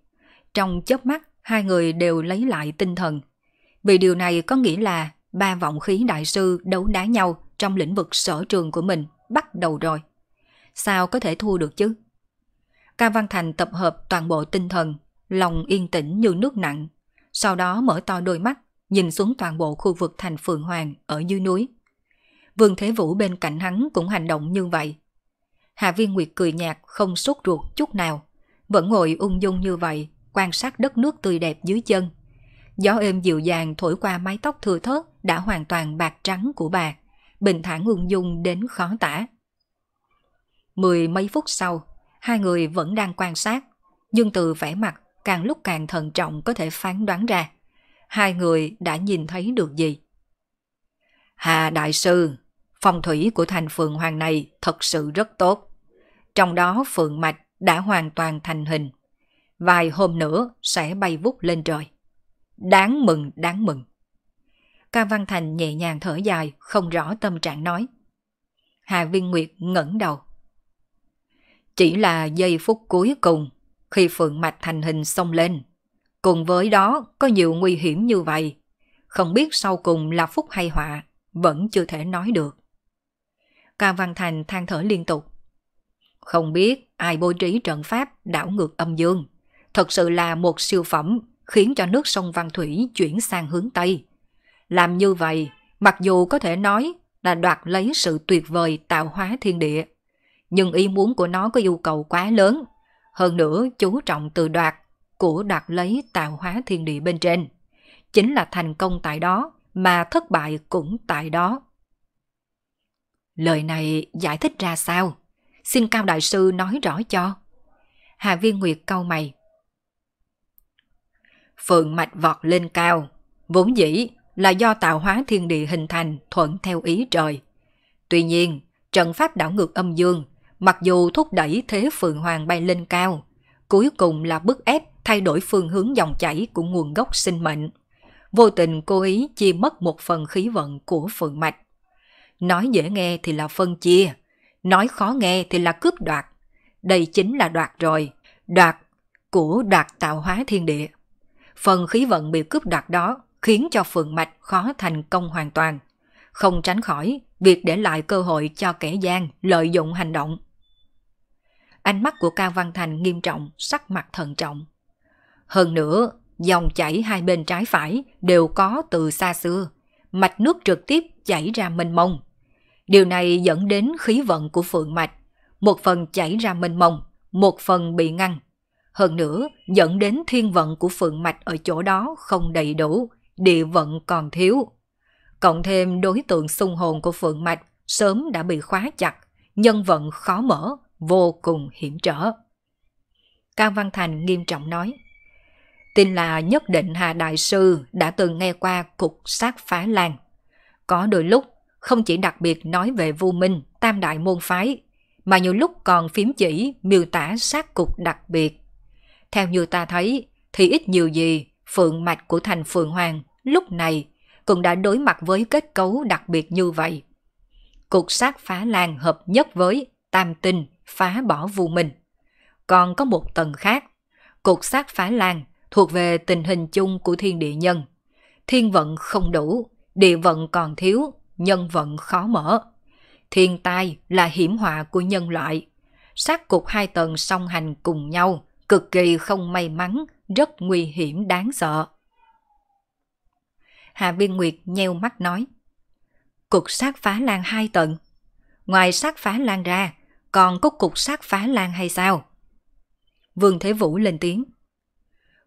Trong chớp mắt, hai người đều lấy lại tinh thần. Vì điều này có nghĩa là ba vọng khí đại sư đấu đá nhau trong lĩnh vực sở trường của mình bắt đầu rồi sao có thể thua được chứ? Cao Văn Thành tập hợp toàn bộ tinh thần, lòng yên tĩnh như nước nặng, sau đó mở to đôi mắt, nhìn xuống toàn bộ khu vực thành Phượng Hoàng ở dưới núi. Vương Thế Vũ bên cạnh hắn cũng hành động như vậy. Hạ Viên Nguyệt cười nhạt không sốt ruột chút nào, vẫn ngồi ung dung như vậy, quan sát đất nước tươi đẹp dưới chân. Gió êm dịu dàng thổi qua mái tóc thừa thớt đã hoàn toàn bạc trắng của bà, bình thản ung dung đến khó tả. Mười mấy phút sau, hai người vẫn đang quan sát, nhưng từ vẻ mặt càng lúc càng thận trọng có thể phán đoán ra. Hai người đã nhìn thấy được gì? Hà Đại Sư, phong thủy của thành phượng hoàng này thật sự rất tốt. Trong đó phượng mạch đã hoàn toàn thành hình. Vài hôm nữa sẽ bay vút lên trời. Đáng mừng, đáng mừng. Cao Văn Thành nhẹ nhàng thở dài, không rõ tâm trạng nói. Hà Viên Nguyệt ngẩng đầu. Chỉ là giây phút cuối cùng, khi phượng mạch thành hình xông lên. Cùng với đó có nhiều nguy hiểm như vậy. Không biết sau cùng là phúc hay họa, vẫn chưa thể nói được. Cao Văn Thành than thở liên tục. Không biết ai bố trí trận pháp đảo ngược âm dương. Thật sự là một siêu phẩm khiến cho nước sông Văn Thủy chuyển sang hướng Tây. Làm như vậy, mặc dù có thể nói là đoạt lấy sự tuyệt vời tạo hóa thiên địa, nhưng ý muốn của nó có yêu cầu quá lớn. Hơn nữa chú trọng từ đoạt, của đoạt lấy tạo hóa thiên địa bên trên. Chính là thành công tại đó, mà thất bại cũng tại đó. Lời này giải thích ra sao? Xin Cao Đại Sư nói rõ cho. Hà Viên Nguyệt câu mày. Phượng mạch vọt lên cao, vốn dĩ là do tạo hóa thiên địa hình thành thuận theo ý trời. Tuy nhiên, trận pháp đảo ngược âm dương mặc dù thúc đẩy thế phượng hoàng bay lên cao, cuối cùng là bức ép thay đổi phương hướng dòng chảy của nguồn gốc sinh mệnh. Vô tình cố ý chia mất một phần khí vận của phượng mạch. Nói dễ nghe thì là phân chia, nói khó nghe thì là cướp đoạt. Đây chính là đoạt rồi, đoạt của đoạt tạo hóa thiên địa. Phần khí vận bị cướp đoạt đó khiến cho phượng mạch khó thành công hoàn toàn. Không tránh khỏi việc để lại cơ hội cho kẻ gian lợi dụng hành động. Ánh mắt của Cao Văn Thành nghiêm trọng, sắc mặt thận trọng. Hơn nữa, dòng chảy hai bên trái phải đều có từ xa xưa, mạch nước trực tiếp chảy ra mênh mông. Điều này dẫn đến khí vận của phượng mạch, một phần chảy ra mênh mông, một phần bị ngăn. Hơn nữa, dẫn đến thiên vận của phượng mạch ở chỗ đó không đầy đủ, địa vận còn thiếu. Cộng thêm đối tượng xung hồn của phượng mạch sớm đã bị khóa chặt, nhân vận khó mở, vô cùng hiểm trở. Cao Văn Thành nghiêm trọng nói, tin là nhất định Hà Đại Sư đã từng nghe qua cục sát phá làng. Có đôi lúc, không chỉ đặc biệt nói về vô minh, tam đại môn phái, mà nhiều lúc còn phím chỉ miêu tả sát cục đặc biệt. Theo như ta thấy, thì ít nhiều gì phượng mạch của thành Phượng Hoàng lúc này cũng đã đối mặt với kết cấu đặc biệt như vậy. Cục sát phá làng hợp nhất với tam tinh phá bỏ vua mình. Còn có một tầng khác, cột sát phá lan thuộc về tình hình chung của thiên địa nhân. Thiên vận không đủ, địa vận còn thiếu, nhân vận khó mở. Thiên tai là hiểm họa của nhân loại. Sát cục hai tầng song hành cùng nhau, cực kỳ không may mắn, rất nguy hiểm đáng sợ. hà Biên Nguyệt nheo mắt nói. Cục sát phá lan hai tầng. Ngoài sát phá lan ra, còn có cục sát phá lan hay sao? Vương Thế Vũ lên tiếng.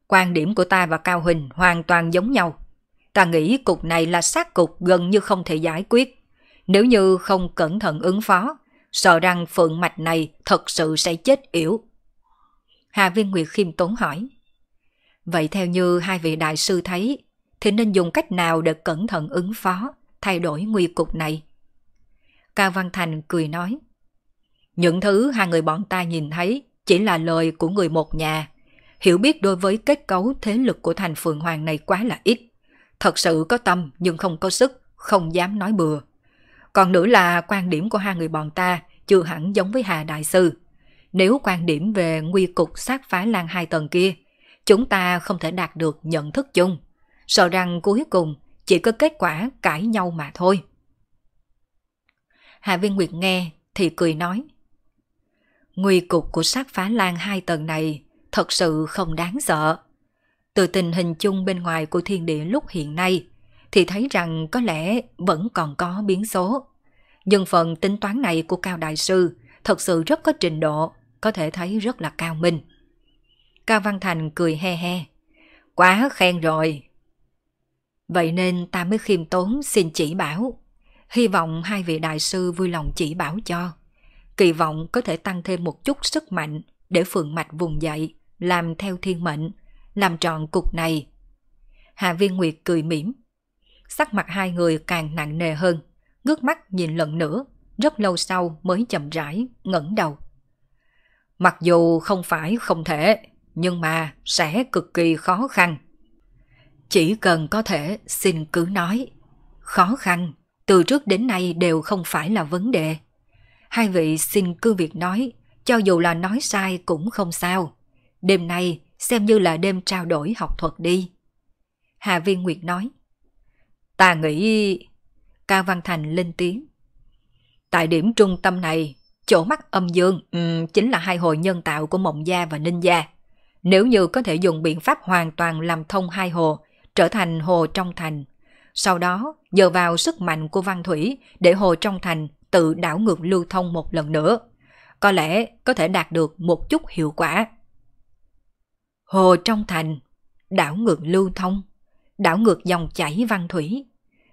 Quan điểm của ta và Cao Huỳnh hoàn toàn giống nhau. Ta nghĩ cục này là sát cục gần như không thể giải quyết. Nếu như không cẩn thận ứng phó, sợ rằng phượng mạch này thật sự sẽ chết yếu. Hà Viên Nguyệt khiêm tốn hỏi. Vậy theo như hai vị đại sư thấy, thì nên dùng cách nào để cẩn thận ứng phó, thay đổi nguy cục này? Cao Văn Thành cười nói. Những thứ hai người bọn ta nhìn thấy chỉ là lời của người một nhà. Hiểu biết đối với kết cấu thế lực của thành phường hoàng này quá là ít. Thật sự có tâm nhưng không có sức, không dám nói bừa. Còn nữa là quan điểm của hai người bọn ta chưa hẳn giống với Hà Đại Sư. Nếu quan điểm về nguy cục sát phá lan hai tầng kia, chúng ta không thể đạt được nhận thức chung. Sợ rằng cuối cùng chỉ có kết quả cãi nhau mà thôi. Hạ Viên Nguyệt nghe thì cười nói nguy cục của sát phá lan hai tầng này thật sự không đáng sợ. Từ tình hình chung bên ngoài của thiên địa lúc hiện nay, thì thấy rằng có lẽ vẫn còn có biến số. Nhưng phần tính toán này của Cao Đại Sư thật sự rất có trình độ, có thể thấy rất là cao minh. Cao Văn Thành cười he he. Quá khen rồi. Vậy nên ta mới khiêm tốn xin chỉ bảo. Hy vọng hai vị đại sư vui lòng chỉ bảo cho kỳ vọng có thể tăng thêm một chút sức mạnh để phượng mạch vùng dậy, làm theo thiên mệnh, làm tròn cục này. Hạ viên Nguyệt cười mỉm. Sắc mặt hai người càng nặng nề hơn, ngước mắt nhìn lần nữa, rất lâu sau mới chậm rãi, ngẩng đầu. Mặc dù không phải không thể, nhưng mà sẽ cực kỳ khó khăn. Chỉ cần có thể xin cứ nói. Khó khăn, từ trước đến nay đều không phải là vấn đề. Hai vị xin cứ việc nói, cho dù là nói sai cũng không sao. Đêm nay xem như là đêm trao đổi học thuật đi. Hà Viên Nguyệt nói. Ta nghĩ... Cao Văn Thành lên tiếng. Tại điểm trung tâm này, chỗ mắt âm dương um, chính là hai hồ nhân tạo của Mộng Gia và Ninh Gia. Nếu như có thể dùng biện pháp hoàn toàn làm thông hai hồ, trở thành hồ trong thành, sau đó dựa vào sức mạnh của Văn Thủy để hồ trong thành tự đảo ngược lưu thông một lần nữa. Có lẽ có thể đạt được một chút hiệu quả. Hồ trong thành, đảo ngược lưu thông, đảo ngược dòng chảy Văn Thủy,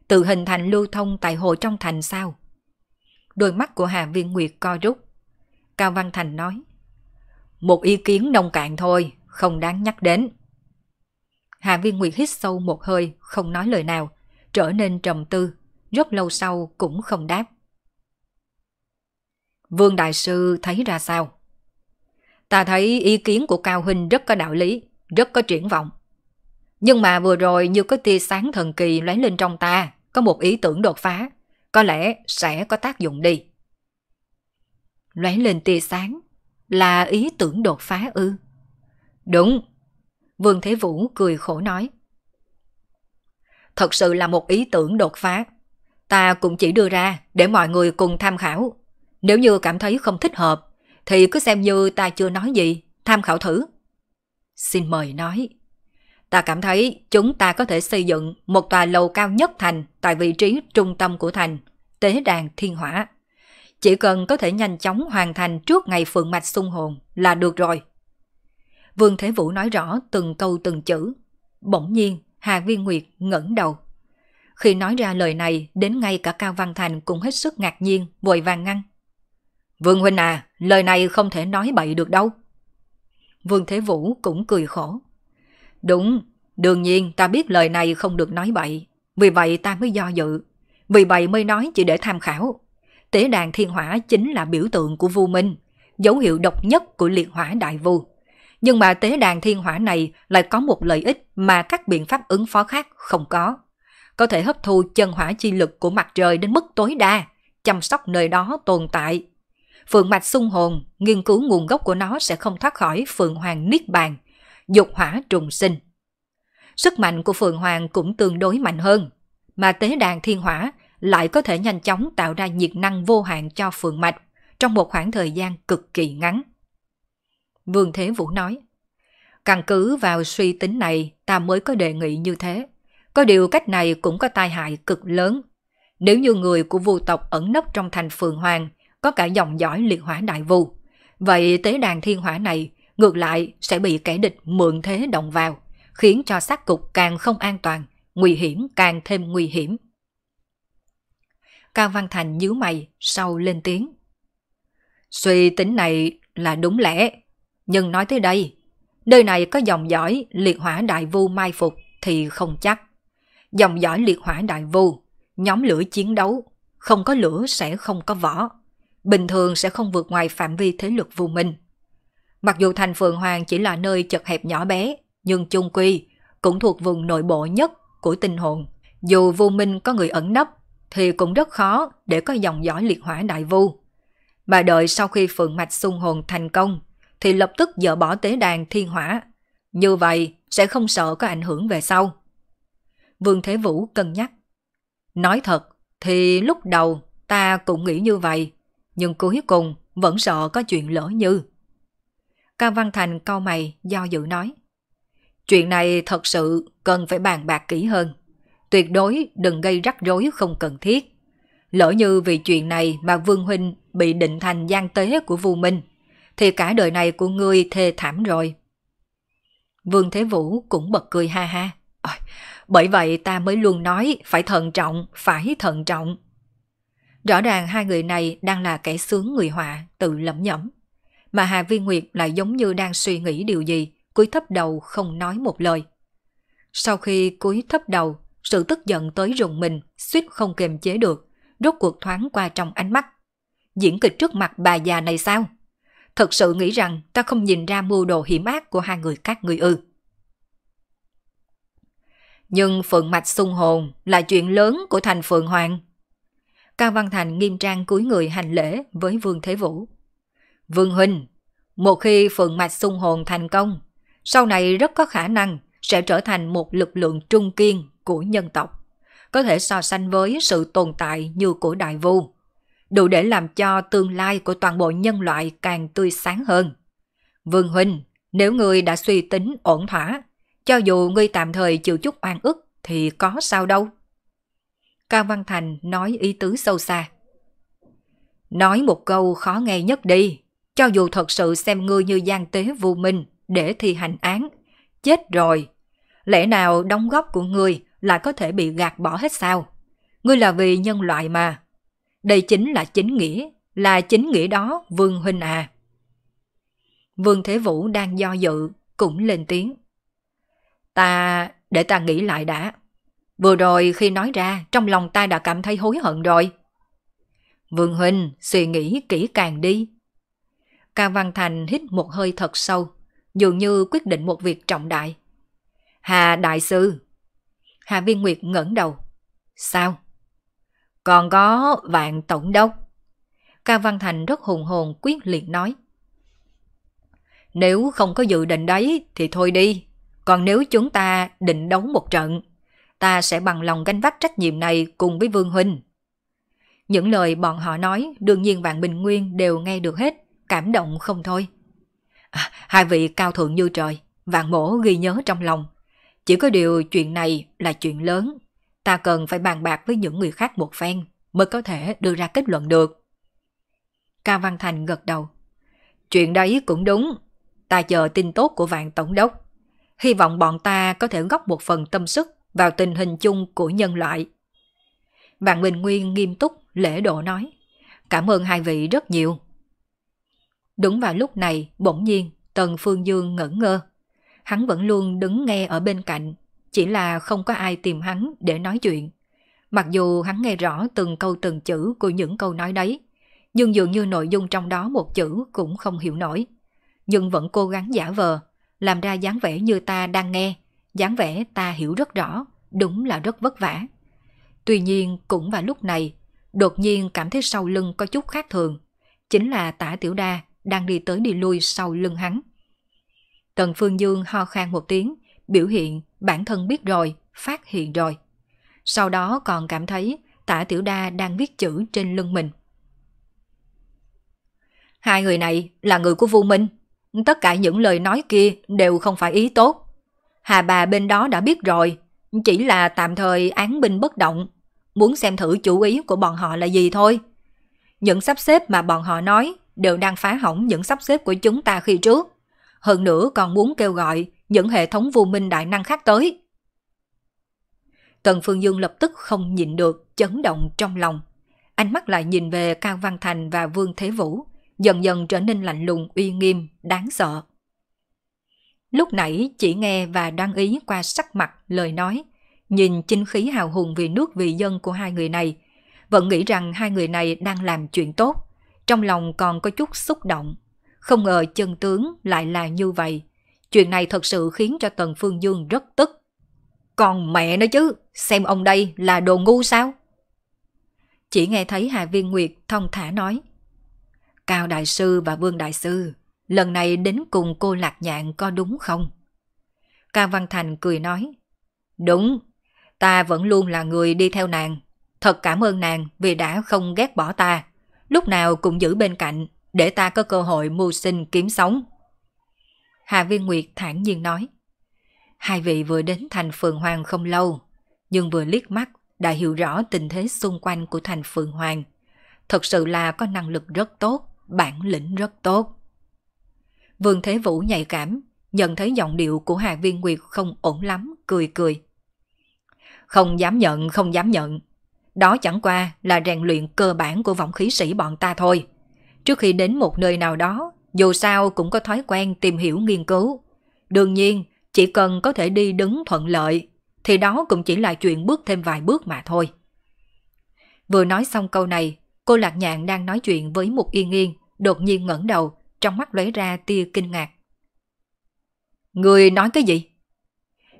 tự hình thành lưu thông tại hồ trong thành sao? Đôi mắt của Hà Viên Nguyệt co rút. Cao Văn Thành nói, một ý kiến nông cạn thôi, không đáng nhắc đến. Hạ Viên Nguyệt hít sâu một hơi, không nói lời nào, trở nên trầm tư, rất lâu sau cũng không đáp. Vương Đại Sư thấy ra sao? Ta thấy ý kiến của Cao Huynh rất có đạo lý, rất có triển vọng. Nhưng mà vừa rồi như có tia sáng thần kỳ lóe lên trong ta, có một ý tưởng đột phá, có lẽ sẽ có tác dụng đi. Lóe lên tia sáng là ý tưởng đột phá ư? Đúng. Vương Thế Vũ cười khổ nói thật sự là một ý tưởng đột phá. Ta cũng chỉ đưa ra để mọi người cùng tham khảo. Nếu như cảm thấy không thích hợp, thì cứ xem như ta chưa nói gì, tham khảo thử. Xin mời nói. Ta cảm thấy chúng ta có thể xây dựng một tòa lầu cao nhất thành tại vị trí trung tâm của thành, tế đàn thiên hỏa. Chỉ cần có thể nhanh chóng hoàn thành trước ngày phượng mạch sung hồn là được rồi. Vương Thế Vũ nói rõ từng câu từng chữ. Bỗng nhiên, Hà Viên Nguyệt ngẩng đầu. Khi nói ra lời này, đến ngay cả Cao Văn Thành cũng hết sức ngạc nhiên, vội vàng ngăn. Vương Huynh à, lời này không thể nói bậy được đâu. Vương Thế Vũ cũng cười khổ. Đúng, đương nhiên ta biết lời này không được nói bậy, vì vậy ta mới do dự. Vì vậy mới nói chỉ để tham khảo. Tế đàn thiên hỏa chính là biểu tượng của vu minh, dấu hiệu độc nhất của liệt hỏa đại vu nhưng mà tế đàn thiên hỏa này lại có một lợi ích mà các biện pháp ứng phó khác không có. Có thể hấp thu chân hỏa chi lực của mặt trời đến mức tối đa, chăm sóc nơi đó tồn tại. Phượng mạch sung hồn, nghiên cứu nguồn gốc của nó sẽ không thoát khỏi phượng hoàng niết bàn, dục hỏa trùng sinh. Sức mạnh của phượng hoàng cũng tương đối mạnh hơn, mà tế đàn thiên hỏa lại có thể nhanh chóng tạo ra nhiệt năng vô hạn cho phượng mạch trong một khoảng thời gian cực kỳ ngắn. Vương Thế Vũ nói. Căn cứ vào suy tính này ta mới có đề nghị như thế. Có điều cách này cũng có tai hại cực lớn. Nếu như người của vu tộc ẩn nấp trong thành phường hoàng có cả dòng dõi liệt hỏa đại vu, vậy tế đàn thiên hỏa này ngược lại sẽ bị kẻ địch mượn thế động vào, khiến cho sát cục càng không an toàn, nguy hiểm càng thêm nguy hiểm. Cao Văn Thành nhíu mày, sau lên tiếng. Suy tính này là đúng lẽ, nhưng nói tới đây, nơi này có dòng dõi liệt hỏa đại vu mai phục thì không chắc. Dòng dõi liệt hỏa đại vu, nhóm lửa chiến đấu, không có lửa sẽ không có võ Bình thường sẽ không vượt ngoài phạm vi thế lực vô minh. Mặc dù thành Phượng Hoàng chỉ là nơi chật hẹp nhỏ bé, nhưng chung quy cũng thuộc vùng nội bộ nhất của tinh hồn. Dù vô minh có người ẩn nấp, thì cũng rất khó để có dòng dõi liệt hỏa đại vu. Mà đợi sau khi Phượng Mạch xung hồn thành công thì lập tức dỡ bỏ tế đàn thiên hỏa. Như vậy sẽ không sợ có ảnh hưởng về sau. Vương Thế Vũ cân nhắc. Nói thật thì lúc đầu ta cũng nghĩ như vậy, nhưng cuối cùng vẫn sợ có chuyện lỡ như. Cao Văn Thành cau mày do dự nói. Chuyện này thật sự cần phải bàn bạc kỹ hơn. Tuyệt đối đừng gây rắc rối không cần thiết. Lỡ như vì chuyện này mà Vương Huynh bị định thành gian tế của Vu Minh thì cả đời này của ngươi thê thảm rồi. Vương Thế Vũ cũng bật cười ha ha. bởi vậy ta mới luôn nói phải thận trọng, phải thận trọng. Rõ ràng hai người này đang là kẻ sướng người họa, tự lẩm nhẩm. Mà Hà Vi Nguyệt lại giống như đang suy nghĩ điều gì, cúi thấp đầu không nói một lời. Sau khi cúi thấp đầu, sự tức giận tới rùng mình, suýt không kiềm chế được, rốt cuộc thoáng qua trong ánh mắt. Diễn kịch trước mặt bà già này sao? Thật sự nghĩ rằng ta không nhìn ra mưu đồ hiểm ác của hai người các người ư. Nhưng phượng mạch sung hồn là chuyện lớn của thành phượng hoàng. Cao Văn Thành nghiêm trang cúi người hành lễ với Vương Thế Vũ. Vương Huynh, một khi phượng mạch sung hồn thành công, sau này rất có khả năng sẽ trở thành một lực lượng trung kiên của nhân tộc, có thể so sánh với sự tồn tại như của Đại Vu đủ để làm cho tương lai của toàn bộ nhân loại càng tươi sáng hơn. Vương Huynh, nếu ngươi đã suy tính ổn thỏa, cho dù ngươi tạm thời chịu chút oan ức thì có sao đâu. Cao Văn Thành nói ý tứ sâu xa. Nói một câu khó nghe nhất đi, cho dù thật sự xem ngươi như gian tế vô minh để thi hành án, chết rồi. Lẽ nào đóng góp của ngươi lại có thể bị gạt bỏ hết sao? Ngươi là vì nhân loại mà, đây chính là chính nghĩa, là chính nghĩa đó Vương Huynh à. Vương Thế Vũ đang do dự, cũng lên tiếng. Ta, để ta nghĩ lại đã. Vừa rồi khi nói ra, trong lòng ta đã cảm thấy hối hận rồi. Vương Huynh, suy nghĩ kỹ càng đi. ca Văn Thành hít một hơi thật sâu, dường như quyết định một việc trọng đại. Hà Đại Sư Hà Viên Nguyệt ngẩng đầu. Sao? Còn có vạn tổng đốc. Cao Văn Thành rất hùng hồn quyết liệt nói. Nếu không có dự định đấy thì thôi đi. Còn nếu chúng ta định đấu một trận, ta sẽ bằng lòng gánh vác trách nhiệm này cùng với Vương Huynh. Những lời bọn họ nói đương nhiên Vạn Bình Nguyên đều nghe được hết, cảm động không thôi. À, hai vị cao thượng như trời, Vạn Mổ ghi nhớ trong lòng. Chỉ có điều chuyện này là chuyện lớn, ta cần phải bàn bạc với những người khác một phen mới có thể đưa ra kết luận được. Cao Văn Thành gật đầu. Chuyện đấy cũng đúng, ta chờ tin tốt của vạn tổng đốc. Hy vọng bọn ta có thể góp một phần tâm sức vào tình hình chung của nhân loại. Vạn Bình Nguyên nghiêm túc, lễ độ nói. Cảm ơn hai vị rất nhiều. Đúng vào lúc này, bỗng nhiên, Tần Phương Dương ngẩn ngơ. Hắn vẫn luôn đứng nghe ở bên cạnh, chỉ là không có ai tìm hắn để nói chuyện. Mặc dù hắn nghe rõ từng câu từng chữ của những câu nói đấy, nhưng dường như nội dung trong đó một chữ cũng không hiểu nổi. Nhưng vẫn cố gắng giả vờ, làm ra dáng vẻ như ta đang nghe, dáng vẻ ta hiểu rất rõ, đúng là rất vất vả. Tuy nhiên cũng vào lúc này, đột nhiên cảm thấy sau lưng có chút khác thường. Chính là tả tiểu đa đang đi tới đi lui sau lưng hắn. Tần Phương Dương ho khan một tiếng, biểu hiện bản thân biết rồi, phát hiện rồi. Sau đó còn cảm thấy tả tiểu đa đang viết chữ trên lưng mình. Hai người này là người của Vu Minh. Tất cả những lời nói kia đều không phải ý tốt. Hà bà bên đó đã biết rồi, chỉ là tạm thời án binh bất động, muốn xem thử chủ ý của bọn họ là gì thôi. Những sắp xếp mà bọn họ nói đều đang phá hỏng những sắp xếp của chúng ta khi trước. Hơn nữa còn muốn kêu gọi những hệ thống vô minh đại năng khác tới. Tần Phương Dương lập tức không nhịn được, chấn động trong lòng. Ánh mắt lại nhìn về Cao Văn Thành và Vương Thế Vũ, dần dần trở nên lạnh lùng uy nghiêm, đáng sợ. Lúc nãy chỉ nghe và đoán ý qua sắc mặt, lời nói, nhìn chinh khí hào hùng vì nước vì dân của hai người này, vẫn nghĩ rằng hai người này đang làm chuyện tốt, trong lòng còn có chút xúc động. Không ngờ chân tướng lại là như vậy. Chuyện này thật sự khiến cho Tần Phương Dương rất tức. Còn mẹ nó chứ, xem ông đây là đồ ngu sao? Chỉ nghe thấy Hà Viên Nguyệt thông thả nói. Cao Đại Sư và Vương Đại Sư, lần này đến cùng cô Lạc Nhạn có đúng không? Cao Văn Thành cười nói. Đúng, ta vẫn luôn là người đi theo nàng. Thật cảm ơn nàng vì đã không ghét bỏ ta. Lúc nào cũng giữ bên cạnh để ta có cơ hội mưu sinh kiếm sống. Hạ Viên Nguyệt thản nhiên nói. Hai vị vừa đến thành Phượng Hoàng không lâu, nhưng vừa liếc mắt đã hiểu rõ tình thế xung quanh của thành Phượng Hoàng. Thật sự là có năng lực rất tốt, bản lĩnh rất tốt. Vương Thế Vũ nhạy cảm, nhận thấy giọng điệu của Hà Viên Nguyệt không ổn lắm, cười cười. Không dám nhận, không dám nhận. Đó chẳng qua là rèn luyện cơ bản của vọng khí sĩ bọn ta thôi. Trước khi đến một nơi nào đó dù sao cũng có thói quen tìm hiểu nghiên cứu. Đương nhiên, chỉ cần có thể đi đứng thuận lợi, thì đó cũng chỉ là chuyện bước thêm vài bước mà thôi. Vừa nói xong câu này, cô Lạc Nhạn đang nói chuyện với một Yên Yên, đột nhiên ngẩng đầu, trong mắt lóe ra tia kinh ngạc. Người nói cái gì?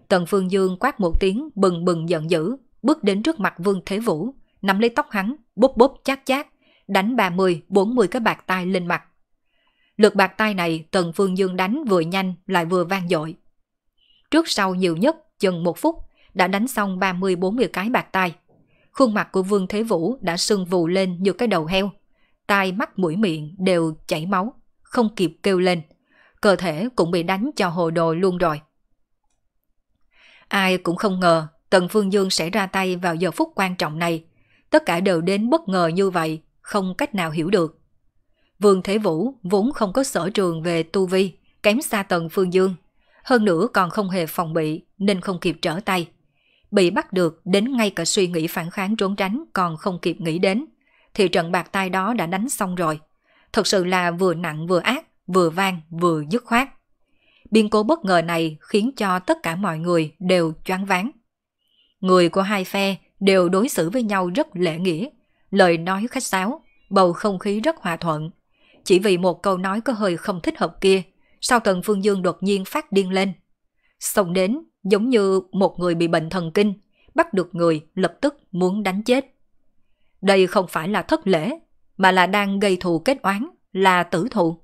Tần Phương Dương quát một tiếng bừng bừng giận dữ, bước đến trước mặt Vương Thế Vũ, nắm lấy tóc hắn, bóp bóp chát chát, đánh 30-40 cái bạc tai lên mặt. Lực bạc tay này Tần Phương Dương đánh vừa nhanh lại vừa vang dội. Trước sau nhiều nhất chừng một phút đã đánh xong 30-40 cái bạc tay. Khuôn mặt của Vương Thế Vũ đã sưng vù lên như cái đầu heo. Tai mắt mũi miệng đều chảy máu, không kịp kêu lên. Cơ thể cũng bị đánh cho hồ đồ luôn rồi. Ai cũng không ngờ Tần Phương Dương sẽ ra tay vào giờ phút quan trọng này. Tất cả đều đến bất ngờ như vậy, không cách nào hiểu được. Vương Thế Vũ vốn không có sở trường về tu vi, kém xa tận Phương Dương. Hơn nữa còn không hề phòng bị nên không kịp trở tay. Bị bắt được đến ngay cả suy nghĩ phản kháng trốn tránh còn không kịp nghĩ đến. Thì trận bạc tay đó đã đánh xong rồi. Thật sự là vừa nặng vừa ác, vừa vang vừa dứt khoát. Biên cố bất ngờ này khiến cho tất cả mọi người đều choáng váng. Người của hai phe đều đối xử với nhau rất lễ nghĩa, lời nói khách sáo, bầu không khí rất hòa thuận, chỉ vì một câu nói có hơi không thích hợp kia, sau Tần Phương Dương đột nhiên phát điên lên. Xông đến, giống như một người bị bệnh thần kinh, bắt được người lập tức muốn đánh chết. Đây không phải là thất lễ, mà là đang gây thù kết oán, là tử thụ.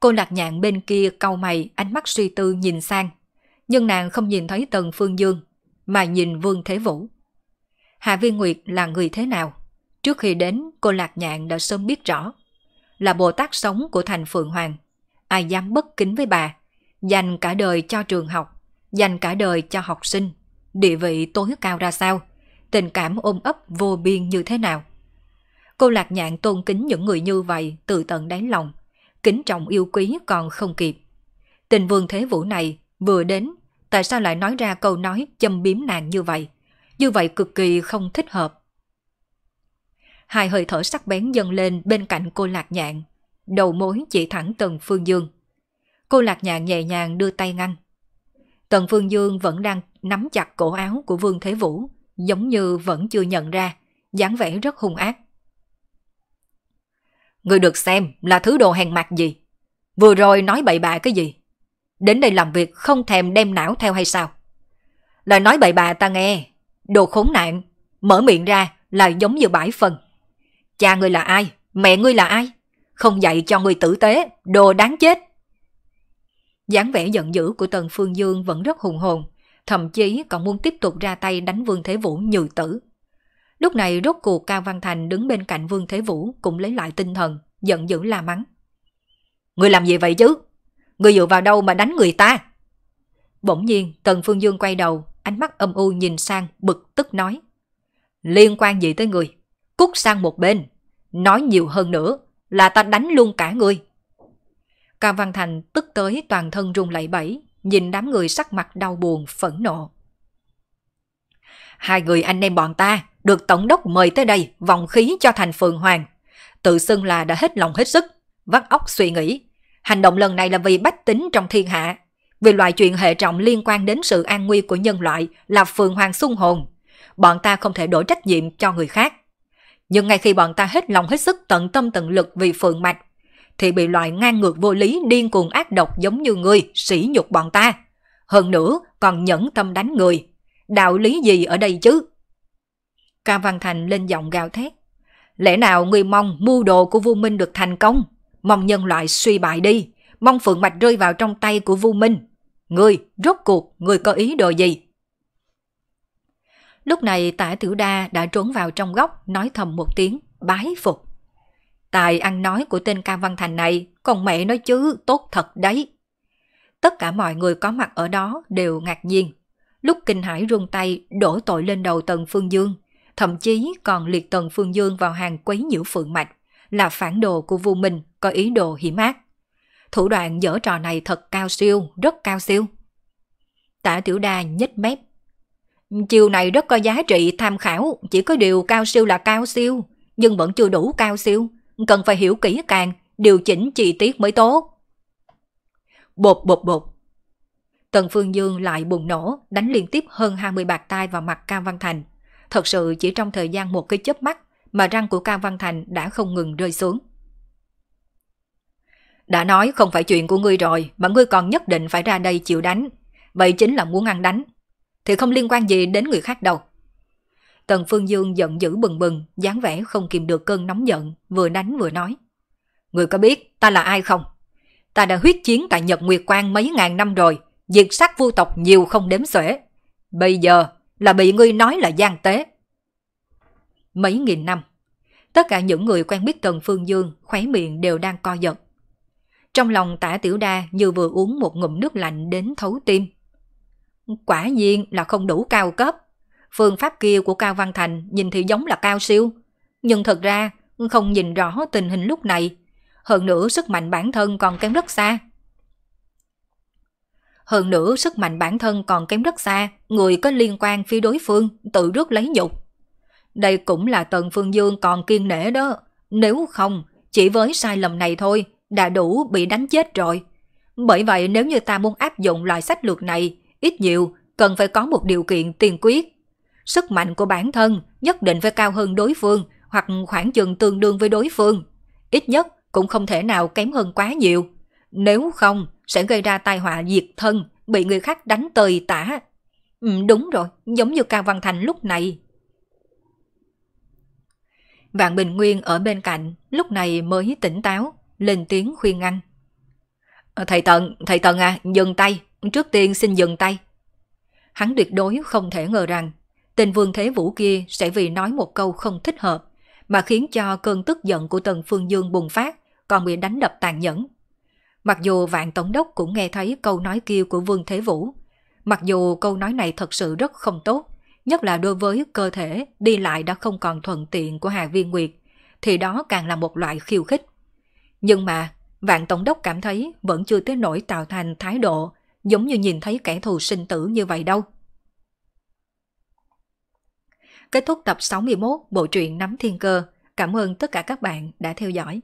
Cô lạc nhạn bên kia cau mày, ánh mắt suy tư nhìn sang. Nhưng nàng không nhìn thấy Tần Phương Dương, mà nhìn Vương Thế Vũ. Hạ Viên Nguyệt là người thế nào? Trước khi đến, cô Lạc Nhạn đã sớm biết rõ. Là Bồ Tát sống của thành Phượng Hoàng. Ai dám bất kính với bà. Dành cả đời cho trường học, dành cả đời cho học sinh. Địa vị tối cao ra sao? Tình cảm ôm ấp vô biên như thế nào? Cô Lạc Nhạn tôn kính những người như vậy từ tận đáy lòng. Kính trọng yêu quý còn không kịp. Tình vương thế vũ này vừa đến, tại sao lại nói ra câu nói châm biếm nàng như vậy? Như vậy cực kỳ không thích hợp hai hơi thở sắc bén dâng lên bên cạnh cô lạc nhạn. Đầu mối chỉ thẳng Tần Phương Dương. Cô lạc nhạn nhẹ nhàng đưa tay ngăn. Tần Phương Dương vẫn đang nắm chặt cổ áo của Vương Thế Vũ, giống như vẫn chưa nhận ra, dáng vẻ rất hung ác. Người được xem là thứ đồ hèn mặt gì? Vừa rồi nói bậy bạ cái gì? Đến đây làm việc không thèm đem não theo hay sao? Lời nói bậy bạ ta nghe, đồ khốn nạn, mở miệng ra là giống như bãi phần. Cha ngươi là ai? Mẹ ngươi là ai? Không dạy cho ngươi tử tế, đồ đáng chết. dáng vẻ giận dữ của Tần Phương Dương vẫn rất hùng hồn, thậm chí còn muốn tiếp tục ra tay đánh Vương Thế Vũ như tử. Lúc này rốt cuộc Cao Văn Thành đứng bên cạnh Vương Thế Vũ cũng lấy lại tinh thần, giận dữ la mắng. Ngươi làm gì vậy chứ? Ngươi dựa vào đâu mà đánh người ta? Bỗng nhiên, Tần Phương Dương quay đầu, ánh mắt âm u nhìn sang, bực tức nói. Liên quan gì tới người? Cút sang một bên. Nói nhiều hơn nữa là ta đánh luôn cả người. Cao Văn Thành tức tới toàn thân run lẩy bẩy, nhìn đám người sắc mặt đau buồn, phẫn nộ. Hai người anh em bọn ta được Tổng đốc mời tới đây vòng khí cho thành phường Hoàng. Tự xưng là đã hết lòng hết sức, vắt óc suy nghĩ. Hành động lần này là vì bách tính trong thiên hạ. Vì loại chuyện hệ trọng liên quan đến sự an nguy của nhân loại là phường Hoàng xung hồn. Bọn ta không thể đổ trách nhiệm cho người khác nhưng ngay khi bọn ta hết lòng hết sức tận tâm tận lực vì phượng mạch, thì bị loại ngang ngược vô lý điên cuồng ác độc giống như ngươi sỉ nhục bọn ta. Hơn nữa còn nhẫn tâm đánh người. Đạo lý gì ở đây chứ? ca Văn Thành lên giọng gào thét. Lẽ nào người mong mưu đồ của Vu Minh được thành công? Mong nhân loại suy bại đi, mong phượng mạch rơi vào trong tay của Vu Minh. Ngươi, rốt cuộc, ngươi có ý đồ gì? Lúc này tả tiểu đa đã trốn vào trong góc nói thầm một tiếng, bái phục. Tài ăn nói của tên Cam Văn Thành này, còn mẹ nói chứ tốt thật đấy. Tất cả mọi người có mặt ở đó đều ngạc nhiên. Lúc kinh hải run tay đổ tội lên đầu Tần Phương Dương, thậm chí còn liệt Tần Phương Dương vào hàng quấy nhiễu phượng mạch, là phản đồ của vua mình có ý đồ hiểm ác. Thủ đoạn dở trò này thật cao siêu, rất cao siêu. Tả Tiểu Đa nhếch mép Chiều này rất có giá trị tham khảo, chỉ có điều cao siêu là cao siêu, nhưng vẫn chưa đủ cao siêu, cần phải hiểu kỹ càng, điều chỉnh chi tiết mới tốt. Bột bột bột. Tần Phương Dương lại bùng nổ, đánh liên tiếp hơn 20 bạc tai vào mặt Cao Văn Thành. Thật sự chỉ trong thời gian một cái chớp mắt mà răng của Cao Văn Thành đã không ngừng rơi xuống. Đã nói không phải chuyện của ngươi rồi mà ngươi còn nhất định phải ra đây chịu đánh. Vậy chính là muốn ăn đánh, thì không liên quan gì đến người khác đâu. Tần Phương Dương giận dữ bừng bừng, dáng vẻ không kìm được cơn nóng giận, vừa đánh vừa nói. Người có biết ta là ai không? Ta đã huyết chiến tại Nhật Nguyệt Quang mấy ngàn năm rồi, diệt sát vu tộc nhiều không đếm xuể. Bây giờ là bị ngươi nói là gian tế. Mấy nghìn năm, tất cả những người quen biết Tần Phương Dương khóe miệng đều đang co giật. Trong lòng tả tiểu đa như vừa uống một ngụm nước lạnh đến thấu tim, Quả nhiên là không đủ cao cấp. Phương pháp kia của Cao Văn Thành nhìn thì giống là cao siêu, nhưng thật ra không nhìn rõ tình hình lúc này. Hơn nữa sức mạnh bản thân còn kém rất xa. Hơn nữa sức mạnh bản thân còn kém rất xa, người có liên quan phía đối phương tự rước lấy nhục. Đây cũng là Tần Phương Dương còn kiên nể đó. Nếu không, chỉ với sai lầm này thôi, đã đủ bị đánh chết rồi. Bởi vậy nếu như ta muốn áp dụng loại sách lược này, ít nhiều cần phải có một điều kiện tiên quyết. Sức mạnh của bản thân nhất định phải cao hơn đối phương hoặc khoảng chừng tương đương với đối phương. Ít nhất cũng không thể nào kém hơn quá nhiều. Nếu không, sẽ gây ra tai họa diệt thân, bị người khác đánh tơi tả. Ừ, đúng rồi, giống như Cao Văn Thành lúc này. Vạn Bình Nguyên ở bên cạnh, lúc này mới tỉnh táo, lên tiếng khuyên ngăn. Ờ, thầy Tận, thầy Tận à, dừng tay, trước tiên xin dừng tay. Hắn tuyệt đối không thể ngờ rằng tên vương thế vũ kia sẽ vì nói một câu không thích hợp mà khiến cho cơn tức giận của Tần Phương Dương bùng phát còn bị đánh đập tàn nhẫn. Mặc dù vạn tổng đốc cũng nghe thấy câu nói kia của Vương Thế Vũ, mặc dù câu nói này thật sự rất không tốt, nhất là đối với cơ thể đi lại đã không còn thuận tiện của Hà Viên Nguyệt, thì đó càng là một loại khiêu khích. Nhưng mà, vạn tổng đốc cảm thấy vẫn chưa tới nỗi tạo thành thái độ giống như nhìn thấy kẻ thù sinh tử như vậy đâu. Kết thúc tập 61 bộ truyện Nắm Thiên Cơ. Cảm ơn tất cả các bạn đã theo dõi.